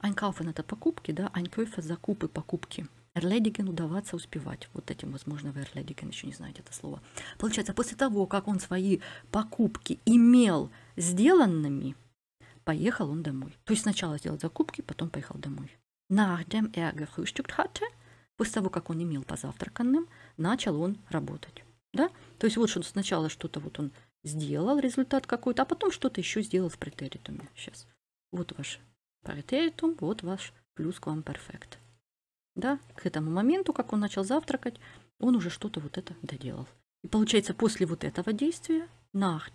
Einkaufen – это покупки, да, Einkäufe – закупы, покупки. Erledigen удаваться успевать. Вот этим, возможно, вы erledigen еще не знаете это слово. Получается, после того, как он свои покупки имел сделанными – поехал он домой. То есть сначала сделал закупки, потом поехал домой. Nachdem er gefrühstückt hatte, после того, как он имел позавтраканным, начал он работать. Да? То есть вот что он сначала что-то вот он сделал, результат какой-то, а потом что-то еще сделал в претеритуме. Сейчас. Вот ваш претеритум, вот ваш плюс к вам перфект. Да? К этому моменту, как он начал завтракать, он уже что-то вот это доделал. И получается, после вот этого действия, nach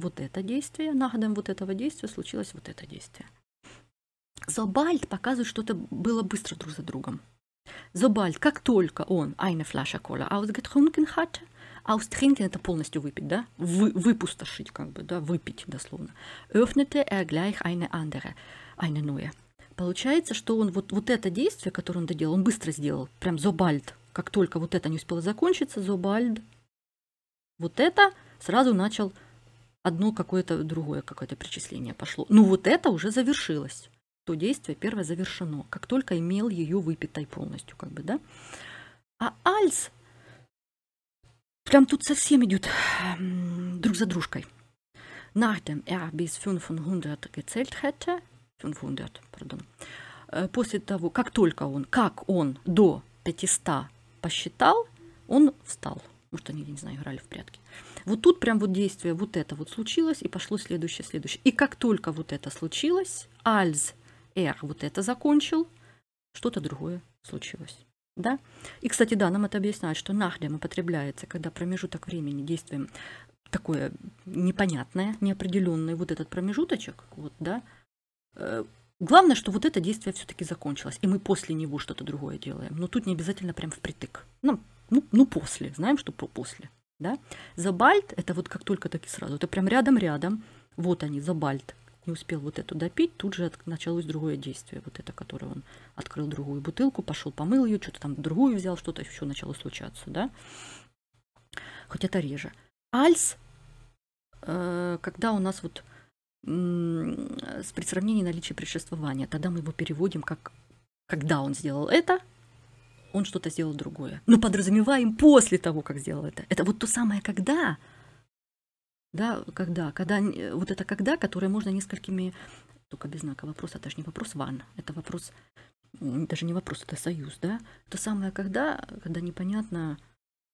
вот это действие, нагадаем вот этого действия случилось вот это действие. Зобальд показывает, что это было быстро друг за другом. Зобальд, как только он, eine Flasche Cola ausgetrunken hatte, ausgetrunken это полностью выпить, да, Вы, выпустошить, как бы, да, выпить дословно, öffnete er gleich eine andere, eine neue. Получается, что он вот, вот это действие, которое он доделал, он быстро сделал, прям Зобальд. Как только вот это не успело закончиться, Зобальд вот это сразу начал одно какое-то другое какое-то причисление пошло. Ну вот это уже завершилось. То действие первое завершено, как только имел ее выпитой полностью, как бы, да. А Альц прям тут совсем идет друг за дружкой. Nachdem er bis 500 gezählt hätte, 500, pardon, э, после того, как только он, как он до 500 посчитал, он встал. Может, они, я не знаю, играли в прятки. Вот тут прям вот действие вот это вот случилось, и пошло следующее, следующее. И как только вот это случилось, альз, р вот это закончил, что-то другое случилось. Да? И, кстати, да, нам это объясняет, что нахдем употребляется, когда промежуток времени действием такое непонятное, неопределенное, вот этот промежуточек, вот, да, э, Главное, что вот это действие все-таки закончилось, и мы после него что-то другое делаем. Но тут не обязательно прям впритык. Ну, ну, ну после, знаем, что после. Да? Забальт – это вот как только таки сразу, это прям рядом-рядом. Вот они, забальт. Не успел вот эту допить, тут же началось другое действие. Вот это, которое он открыл другую бутылку, пошел помыл ее, что-то там другую взял, что-то еще начало случаться. Да? Хоть это реже. Альс, э, когда у нас вот при сравнении наличия предшествования, тогда мы его переводим как когда он сделал это, он что-то сделал другое. Но ну, подразумеваем после того, как сделал это. Это вот то самое «когда», да, когда, когда, э, вот это когда, которое можно несколькими, только без знака вопроса, это не вопрос ван, это вопрос, даже не вопрос, это союз, да, то самое когда, когда непонятно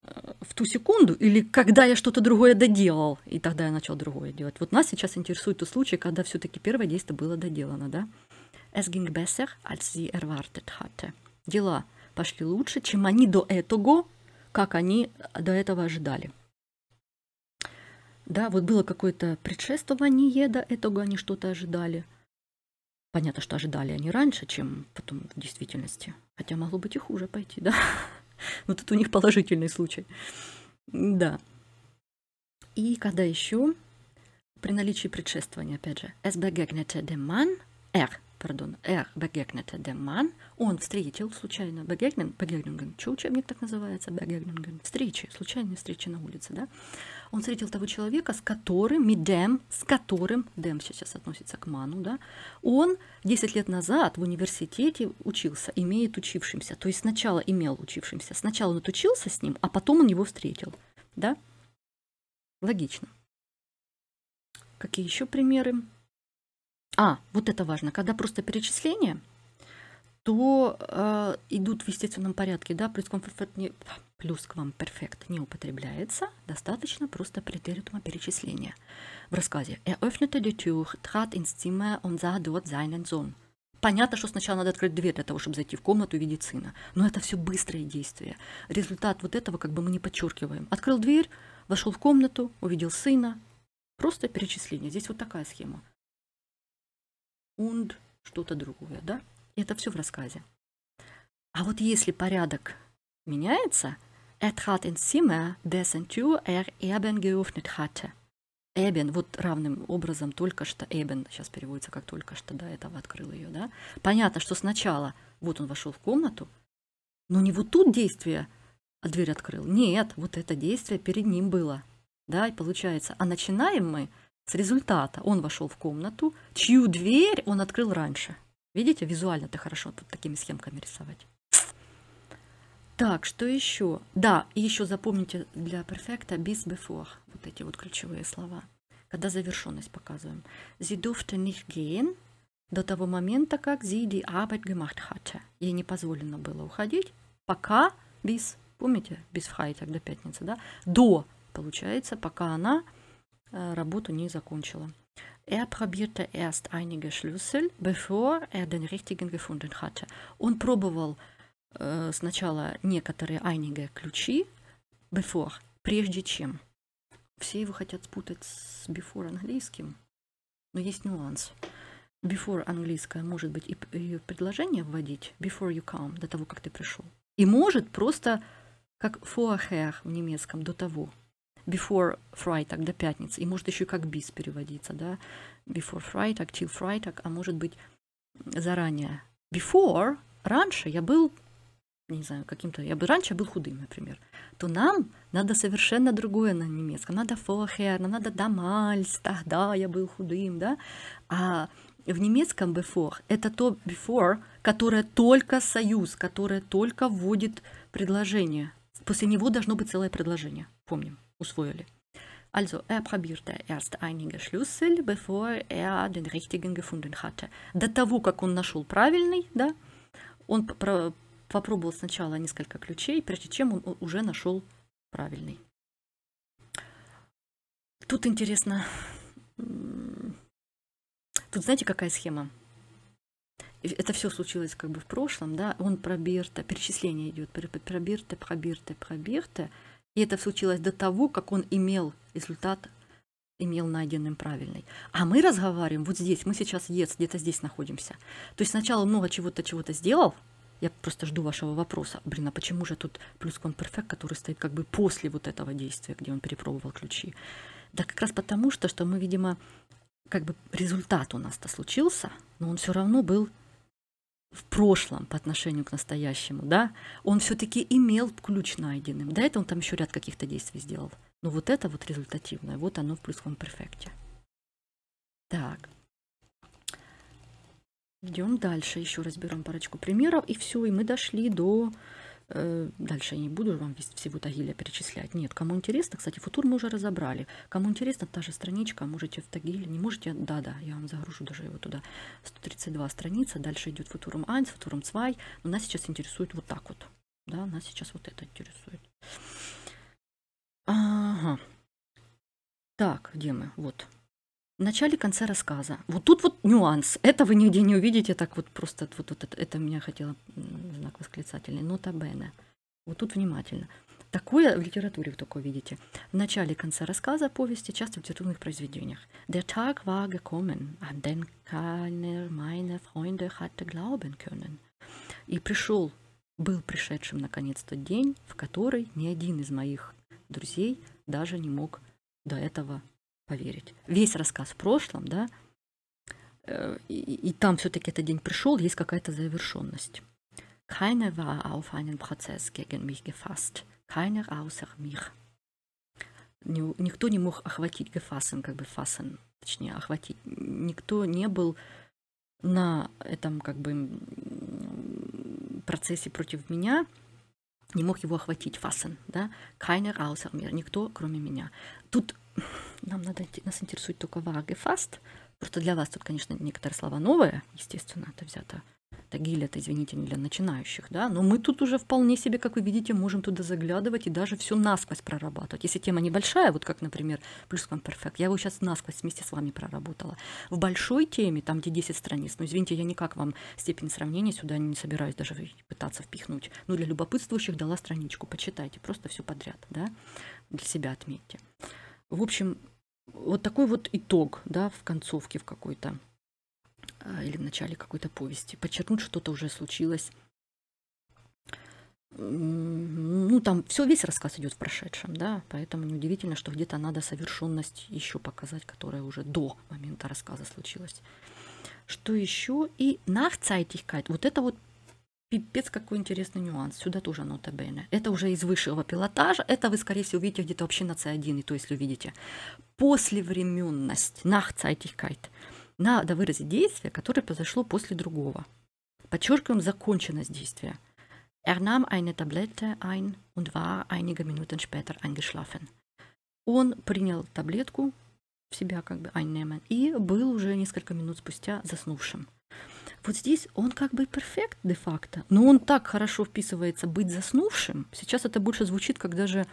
э, в ту секунду или когда я что-то другое доделал, и тогда я начал другое делать. Вот нас сейчас интересует тот случай, когда все-таки первое действие было доделано, да. Es ging besser, als sie erwartet hatte. Дела пошли лучше, чем они до этого, как они до этого ожидали. Да, вот было какое-то предшествование до этого, они что-то ожидали. Понятно, что ожидали они раньше, чем потом в действительности. Хотя могло быть и хуже пойти, да? Но тут у них положительный случай. Да. И когда еще? При наличии предшествования, опять же. SBG гнете деман, R pardon, er begegnete dem Mann, он встретил случайно begegnen, begegnen, что учебник так называется, begegnen, встречи, случайные встречи на улице, да, он встретил того человека, с которым, midem, с которым, дем сейчас относится к ману, да, он 10 лет назад в университете учился, имеет учившимся, то есть сначала имел учившимся, сначала он отучился с ним, а потом он его встретил, да, логично. Какие еще примеры? А, вот это важно. Когда просто перечисление, то э, идут в естественном порядке, да, плюс комфорт не, плюс к вам перфект не употребляется, достаточно просто претеритума перечисления. В рассказе «Er öffnete die Tür, trat ins Zimmer und sah dort seinen Sohn». Понятно, что сначала надо открыть дверь для того, чтобы зайти в комнату и видеть сына. Но это все быстрое действие. Результат вот этого как бы мы не подчеркиваем. Открыл дверь, вошел в комнату, увидел сына. Просто перечисление. Здесь вот такая схема und что-то другое, да? Это все в рассказе. А вот если порядок меняется, et er hat ein Zimmer, dessen Tür er eben geöffnet hatte. Эбен, вот равным образом только что Эбен, сейчас переводится как только что, до этого открыл ее, да? Понятно, что сначала вот он вошел в комнату, но не вот тут действие, а дверь открыл. Нет, вот это действие перед ним было. Да, и получается. А начинаем мы с результата он вошел в комнату, чью дверь он открыл раньше. Видите, визуально это хорошо тут такими схемками рисовать. Так, что еще? Да, еще запомните для перфекта bis before. Вот эти вот ключевые слова. Когда завершенность показываем. Sie durfte nicht gehen до того момента, как sie die Arbeit gemacht hatte. Ей не позволено было уходить, пока bis, помните, bis Freitag до пятницы, да? До, получается, пока она Э, работу не закончила. Er probierte erst einige Schlüssel, bevor er den richtigen gefunden hatte. Он пробовал э, сначала некоторые einige ключи, before, прежде чем. Все его хотят спутать с before английским, но есть нюанс. Before английское может быть и, и предложение вводить, before you come, до того, как ты пришел. И может просто как vorher в немецком, до того before Freitag до пятницы. И может еще как bis переводиться, да? Before Freitag, till Freitag, а может быть заранее. Before, раньше я был, не знаю, каким-то, я бы раньше был худым, например, то нам надо совершенно другое на немецком. Надо vorher, нам надо damals, тогда я был худым, да? А в немецком before это то before, которое только союз, которое только вводит предложение. После него должно быть целое предложение. Помним uswöhle. Also er probierte erst einige Schlüssel, bevor er den richtigen gefunden hatte. До того, как он нашел правильный, да, он попробовал сначала несколько ключей, прежде чем он уже нашел правильный. Тут интересно, тут знаете, какая схема? Это все случилось как бы в прошлом, да, он пробирта, перечисление идет, пробирта, пробирта, пробирта, и это случилось до того, как он имел результат, имел найденным правильный. А мы разговариваем вот здесь, мы сейчас ЕС, где-то здесь находимся. То есть сначала много чего-то, чего-то сделал, я просто жду вашего вопроса. Блин, а почему же тут плюс перфект, который стоит как бы после вот этого действия, где он перепробовал ключи? Да как раз потому, что, что мы, видимо, как бы результат у нас-то случился, но он все равно был в прошлом по отношению к настоящему, да, он все-таки имел ключ найденным. До этого он там еще ряд каких-то действий сделал. Но вот это вот результативное, вот оно в плюсовом перфекте. Так. Идем дальше, еще разберем парочку примеров, и все, и мы дошли до Э, дальше я не буду вам всего Тагиля перечислять. Нет, кому интересно, кстати, футур мы уже разобрали. Кому интересно, та же страничка, можете в Тагиле, не можете, да-да, я вам загружу даже его туда. 132 страница, дальше идет футуром айнс футуром цвай но нас сейчас интересует вот так вот. Да, нас сейчас вот это интересует. Ага. Так, где мы? Вот, в начале конце рассказа. Вот тут вот нюанс. Это вы нигде не увидите, так вот просто вот, вот это, это меня хотела знак восклицательный. Нота бене. Вот тут внимательно. Такое в литературе вы только видите. В начале конце рассказа повести, часто в литературных произведениях. Der Tag war gekommen, an den keiner meiner Freunde hatte glauben können. И пришел, был пришедшим наконец-то день, в который ни один из моих друзей даже не мог до этого поверить. Весь рассказ в прошлом, да, э, и, и там все-таки этот день пришел, есть какая-то завершенность. Keiner war auf einen Prozess gegen mich gefasst. Keiner außer mich. Никто не мог охватить Gefassen, как бы фасен, точнее, охватить. Никто не был на этом как бы процессе против меня, не мог его охватить фасен, да? Keiner außer mir. Никто, кроме меня. Тут нам надо, нас интересует только ваг и фаст. Просто для вас тут, конечно, некоторые слова новые, естественно, это взято. Тагиль это, извините, не для начинающих, да, но мы тут уже вполне себе, как вы видите, можем туда заглядывать и даже все насквозь прорабатывать. Если тема небольшая, вот как, например, плюс вам перфект. я его сейчас насквозь вместе с вами проработала. В большой теме, там, где 10 страниц, ну, извините, я никак вам степень сравнения сюда не собираюсь даже пытаться впихнуть, но ну, для любопытствующих дала страничку, почитайте, просто все подряд, да, для себя отметьте. В общем, вот такой вот итог, да, в концовке в какой-то а, или в начале какой-то повести. Подчеркнуть, что-то уже случилось. Ну, там все, весь рассказ идет в прошедшем, да, поэтому неудивительно, что где-то надо совершенность еще показать, которая уже до момента рассказа случилась. Что еще? И Nachzeitigkeit. Вот это вот Пипец, какой интересный нюанс. Сюда тоже нота бене. Это уже из высшего пилотажа. Это вы, скорее всего, увидите где-то вообще на C1, и то, если увидите. Послевременность, nachzeitigkeit. Надо выразить действие, которое произошло после другого. Подчеркиваем законченность действия. Er nahm eine Tablette ein und war einige Minuten später eingeschlafen. Он принял таблетку в себя, как бы, einnehmen, и был уже несколько минут спустя заснувшим. Вот здесь он как бы перфект де-факто, но он так хорошо вписывается быть заснувшим. Сейчас это больше звучит как даже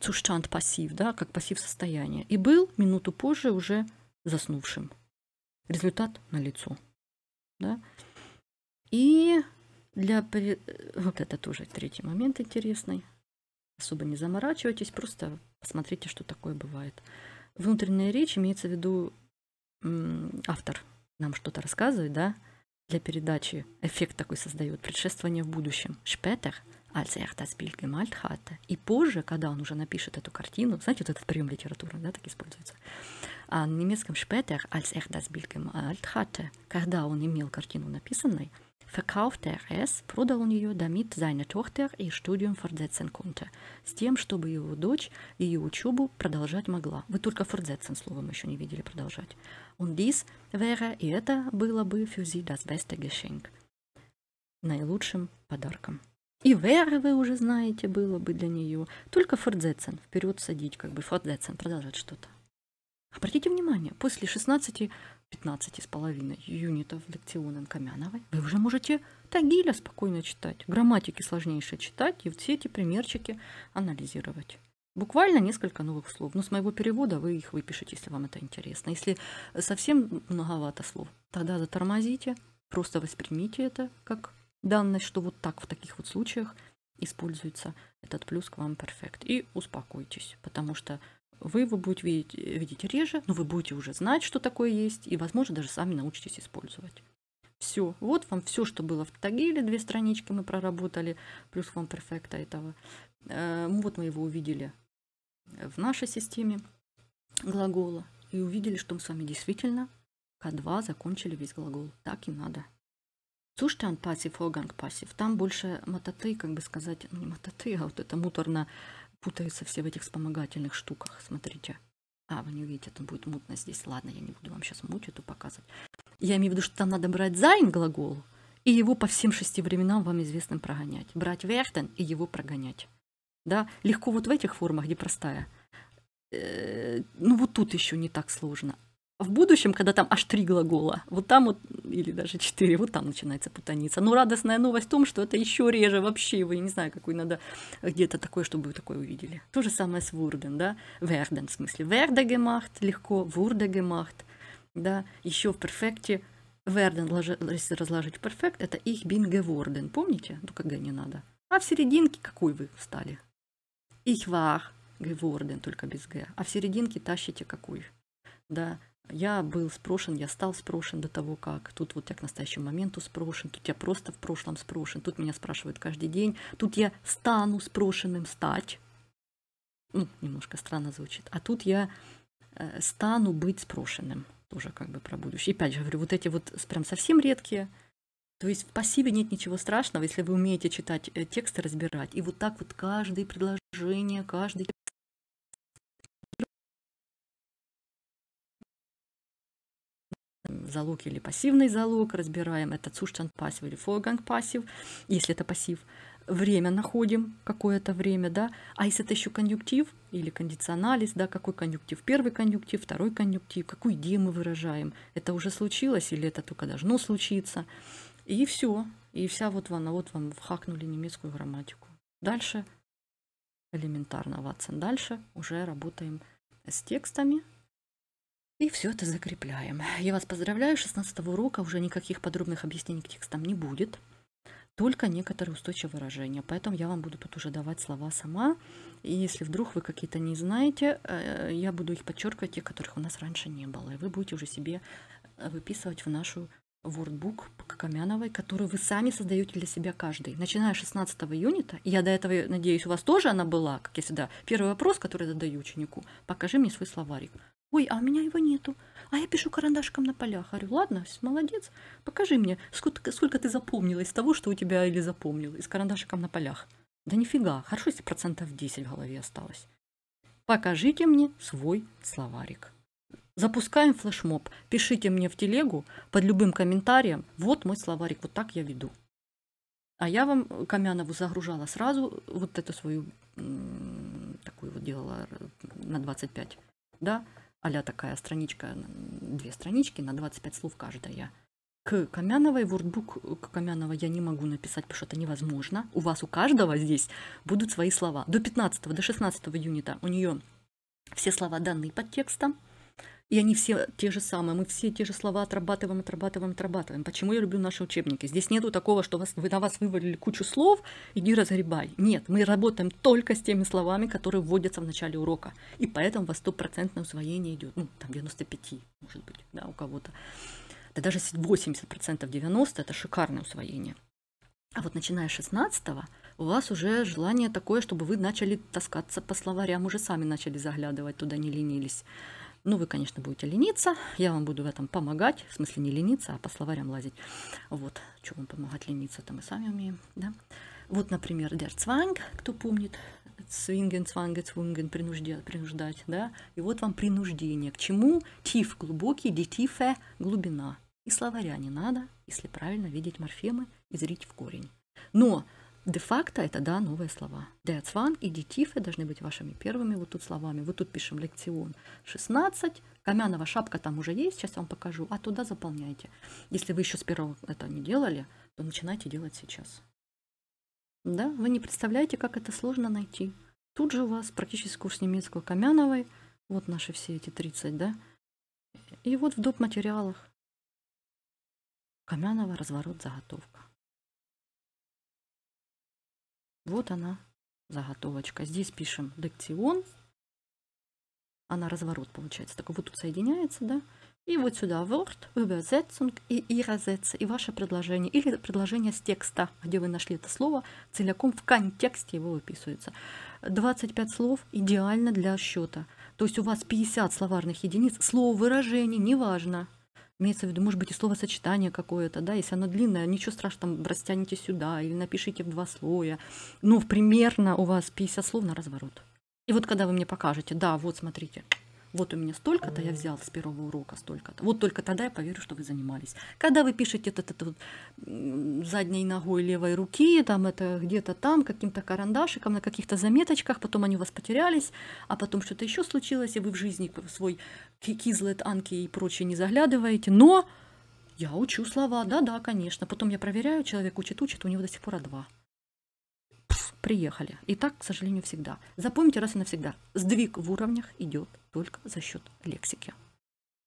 цушчант пассив, да, как пассив состояния. И был минуту позже уже заснувшим. Результат на лицо. Да? И для... Вот это тоже третий момент интересный. Особо не заморачивайтесь, просто посмотрите, что такое бывает. Внутренняя речь имеется в виду автор нам что-то рассказывает, да, для передачи эффект такой создает предшествование в будущем. Шпетер, als er И позже, когда он уже напишет эту картину, знаете, вот этот прием литературы, да, так используется. А на немецком шпетер, als er когда он имел картину написанной, Verkaufte er es, продал он ее, damit seine Tochter ihr Studium fortsetzen konnte, с тем, чтобы его дочь ее учебу продолжать могла. Вы только fortsetzen словом еще не видели продолжать. Und dies wäre, и это было бы für sie das beste Geschenk. Наилучшим подарком. И wäre, вы уже знаете, было бы для нее. Только fortsetzen, вперед садить, как бы fortsetzen, продолжать что-то. Обратите внимание, после 16-15 с половиной юнитов лектиона Камяновой вы уже можете Тагиля спокойно читать, грамматики сложнейшие читать и все эти примерчики анализировать. Буквально несколько новых слов. Но с моего перевода вы их выпишете, если вам это интересно. Если совсем многовато слов, тогда затормозите, просто воспримите это как данность, что вот так в таких вот случаях используется этот плюс к вам перфект. И успокойтесь, потому что вы его будете видеть, видеть реже, но вы будете уже знать, что такое есть, и, возможно, даже сами научитесь использовать. Все, вот вам все, что было в Тагиле, две странички мы проработали, плюс вам перфекта этого. Э, ну вот мы его увидели в нашей системе глагола и увидели, что мы с вами действительно К2 закончили весь глагол. Так и надо. Цуштан пассив, оганг пассив. Там больше мототы, как бы сказать, ну не мототы, а вот это муторно путаются все в этих вспомогательных штуках. Смотрите. А, вы не увидите, там будет мутно здесь. Ладно, я не буду вам сейчас муть эту показывать. Я имею в виду, что там надо брать зайн глагол и его по всем шести временам вам известным прогонять. Брать вертен и его прогонять. Да? Легко вот в этих формах, где простая. Э -э ну вот тут еще не так сложно в будущем, когда там аж три глагола, вот там вот, или даже четыре, вот там начинается путаница. Но радостная новость в том, что это еще реже вообще, вы не знаю, какой надо где-то такое, чтобы вы такое увидели. То же самое с Вурден, да, Верден в смысле. Вердегемахт легко, Вурдегемахт, да, еще в перфекте Верден, если разложить в перфект, это их бинге помните? Ну, когда не надо. А в серединке какой вы встали? Их вах geworden, только без г. А в серединке тащите какой? да, я был спрошен, я стал спрошен до того, как. Тут вот я к настоящему моменту спрошен, тут я просто в прошлом спрошен, тут меня спрашивают каждый день, тут я стану спрошенным стать. Ну, немножко странно звучит. А тут я э, стану быть спрошенным. Тоже как бы про будущее. И опять же говорю, вот эти вот прям совсем редкие. То есть в пассиве нет ничего страшного, если вы умеете читать э, тексты, разбирать. И вот так вот каждое предложение, каждый залог или пассивный залог, разбираем это Zustand пассив или Vorgang пассив, если это пассив. Время находим, какое-то время, да. А если это еще конъюнктив или кондиционализ да, какой конъюнктив? Первый конъюнктив, второй конъюнктив, какую идею мы выражаем? Это уже случилось или это только должно случиться? И все. И вся вот вам, вот вам вхакнули немецкую грамматику. Дальше элементарно, Ватсон. Дальше уже работаем с текстами, и все это закрепляем. Я вас поздравляю, 16 урока уже никаких подробных объяснений к текстам не будет, только некоторые устойчивые выражения. Поэтому я вам буду тут уже давать слова сама. И если вдруг вы какие-то не знаете, э, я буду их подчеркивать, те, которых у нас раньше не было. И вы будете уже себе э, выписывать в нашу вордбук Кокомяновой, которую вы сами создаете для себя каждый. Начиная с 16 юнита, я до этого, надеюсь, у вас тоже она была, как я всегда, первый вопрос, который я задаю ученику, покажи мне свой словарик. Ой, а у меня его нету. А я пишу карандашком на полях. Говорю, ладно, молодец, покажи мне, сколько, сколько ты запомнила из того, что у тебя или запомнил, из карандашиком на полях. Да нифига, хорошо, если процентов 10 в голове осталось. Покажите мне свой словарик. Запускаем флешмоб. Пишите мне в телегу под любым комментарием. Вот мой словарик, вот так я веду. А я вам, э, Камянову, загружала сразу вот эту свою, такую вот делала э, на 25, да, а такая страничка, две странички на 25 слов каждая. К Камяновой, вордбук к Камяновой я не могу написать, потому что это невозможно. У вас у каждого здесь будут свои слова. До 15, до 16 юнита у нее все слова данные под текстом. И они все те же самые, мы все те же слова отрабатываем, отрабатываем, отрабатываем. Почему я люблю наши учебники? Здесь нету такого, что вас, вы, на вас вывалили кучу слов, иди разгребай. Нет, мы работаем только с теми словами, которые вводятся в начале урока. И поэтому у вас стопроцентное усвоение идет, ну, там 95, может быть, да, у кого-то. Да даже 80%, 90% это шикарное усвоение. А вот начиная с 16 у вас уже желание такое, чтобы вы начали таскаться по словарям, уже сами начали заглядывать, туда не ленились. Ну, вы, конечно, будете лениться, я вам буду в этом помогать, в смысле не лениться, а по словарям лазить. Вот, что вам помогать лениться, Это мы сами умеем, да. Вот, например, der Zwang, кто помнит, свинген, цванген, цвунген, принуждать, принуждать, да. И вот вам принуждение. К чему? Тиф глубокий, детифе глубина. И словаря не надо, если правильно видеть морфемы и зрить в корень. Но Де-факто это, да, новые слова. Деацван и детифы должны быть вашими первыми вот тут словами. Вот тут пишем лекцион 16. Камянова шапка там уже есть, сейчас я вам покажу. А туда заполняйте. Если вы еще с первого этого не делали, то начинайте делать сейчас. Да, вы не представляете, как это сложно найти. Тут же у вас практически курс немецкого Камяновой. Вот наши все эти 30, да. И вот в доп. материалах Камянова разворот заготовка. Вот она, заготовочка. Здесь пишем дикцион. Она разворот получается. Так вот тут соединяется, да? И вот сюда Word, Übersetzung и Übersetz, и ваше предложение, или предложение с текста, где вы нашли это слово, целиком в контексте его выписывается. 25 слов идеально для счета. То есть у вас 50 словарных единиц, слово выражение, неважно, Имеется в виду, может быть, и словосочетание какое-то, да, если оно длинное, ничего страшного, там растяните сюда или напишите в два слоя. Но ну, примерно у вас 50 слов на разворот. И вот когда вы мне покажете, да, вот смотрите, вот у меня столько-то, я взял с первого урока столько-то. Вот только тогда я поверю, что вы занимались. Когда вы пишете этот этот вот, задней ногой левой руки, там это где-то там, каким-то карандашиком, на каких-то заметочках, потом они у вас потерялись, а потом что-то еще случилось, и вы в жизни в свой кизлет, анки и прочее не заглядываете, но я учу слова, да-да, конечно. Потом я проверяю, человек учит, учит, у него до сих пор А2 приехали. И так, к сожалению, всегда. Запомните раз и навсегда. Сдвиг в уровнях идет только за счет лексики.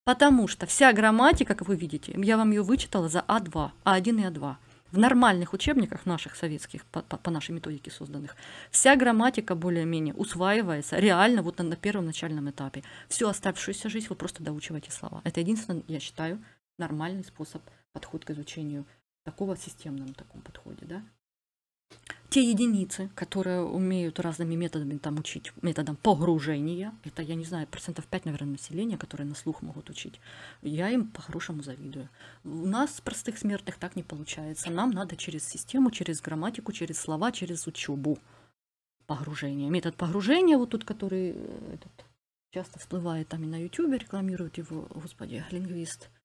Потому что вся грамматика, как вы видите, я вам ее вычитала за А2, А1 и А2. В нормальных учебниках наших советских, по, по нашей методике созданных, вся грамматика более-менее усваивается реально вот на, на первом начальном этапе. Всю оставшуюся жизнь вы просто доучиваете слова. Это единственный, я считаю, нормальный способ подход к изучению такого системного таком подходе. Да? те единицы, которые умеют разными методами там учить, методом погружения, это, я не знаю, процентов 5, наверное, населения, которые на слух могут учить, я им по-хорошему завидую. У нас, простых смертных, так не получается. Нам надо через систему, через грамматику, через слова, через учебу погружение. Метод погружения, вот тут, который э, этот, часто всплывает там и на ютюбе рекламирует его, господи, лингвист –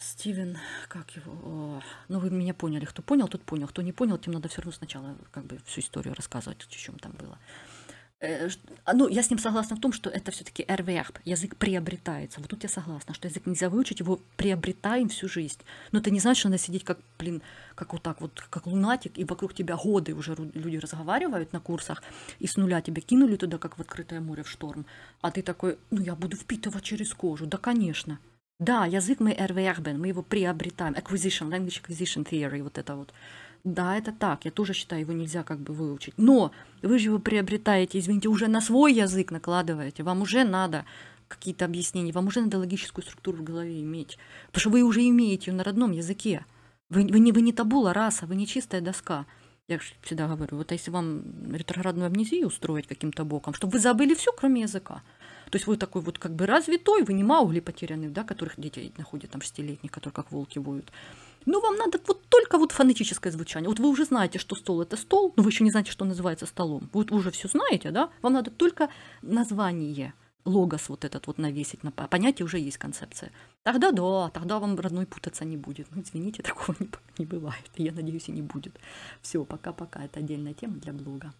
Стивен, как его? Ну, вы меня поняли. Кто понял, тот понял. Кто не понял, тем надо все равно сначала как бы всю историю рассказывать, о чем там было. Э, а, ну, я с ним согласна в том, что это все-таки erwerb, язык приобретается. Вот тут я согласна, что язык нельзя выучить, его приобретаем всю жизнь. Но это не значит, что надо сидеть как, блин, как вот так вот, как лунатик, и вокруг тебя годы уже люди разговаривают на курсах, и с нуля тебя кинули туда, как в открытое море в шторм. А ты такой, ну, я буду впитывать через кожу. Да, конечно. Да, язык мы erwerben, мы его приобретаем. Acquisition, language acquisition theory, вот это вот. Да, это так. Я тоже считаю, его нельзя как бы выучить. Но вы же его приобретаете, извините, уже на свой язык накладываете. Вам уже надо какие-то объяснения, вам уже надо логическую структуру в голове иметь. Потому что вы уже имеете ее на родном языке. Вы, вы, не, вы не табула раса, вы не чистая доска. Я всегда говорю, вот если вам ретроградную амнезию устроить каким-то боком, чтобы вы забыли все, кроме языка – то есть вы такой вот как бы развитой, вы не маугли потерянный, да, которых дети находят там шестилетних, которые как волки воют. Но вам надо вот только вот фонетическое звучание. Вот вы уже знаете, что стол это стол, но вы еще не знаете, что называется столом. Вы уже все знаете, да? Вам надо только название логос вот этот вот навесить на а понятие уже есть концепция. Тогда да, тогда вам родной путаться не будет. Ну, извините, такого не, не бывает. Я надеюсь, и не будет. Все, пока-пока. Это отдельная тема для блога.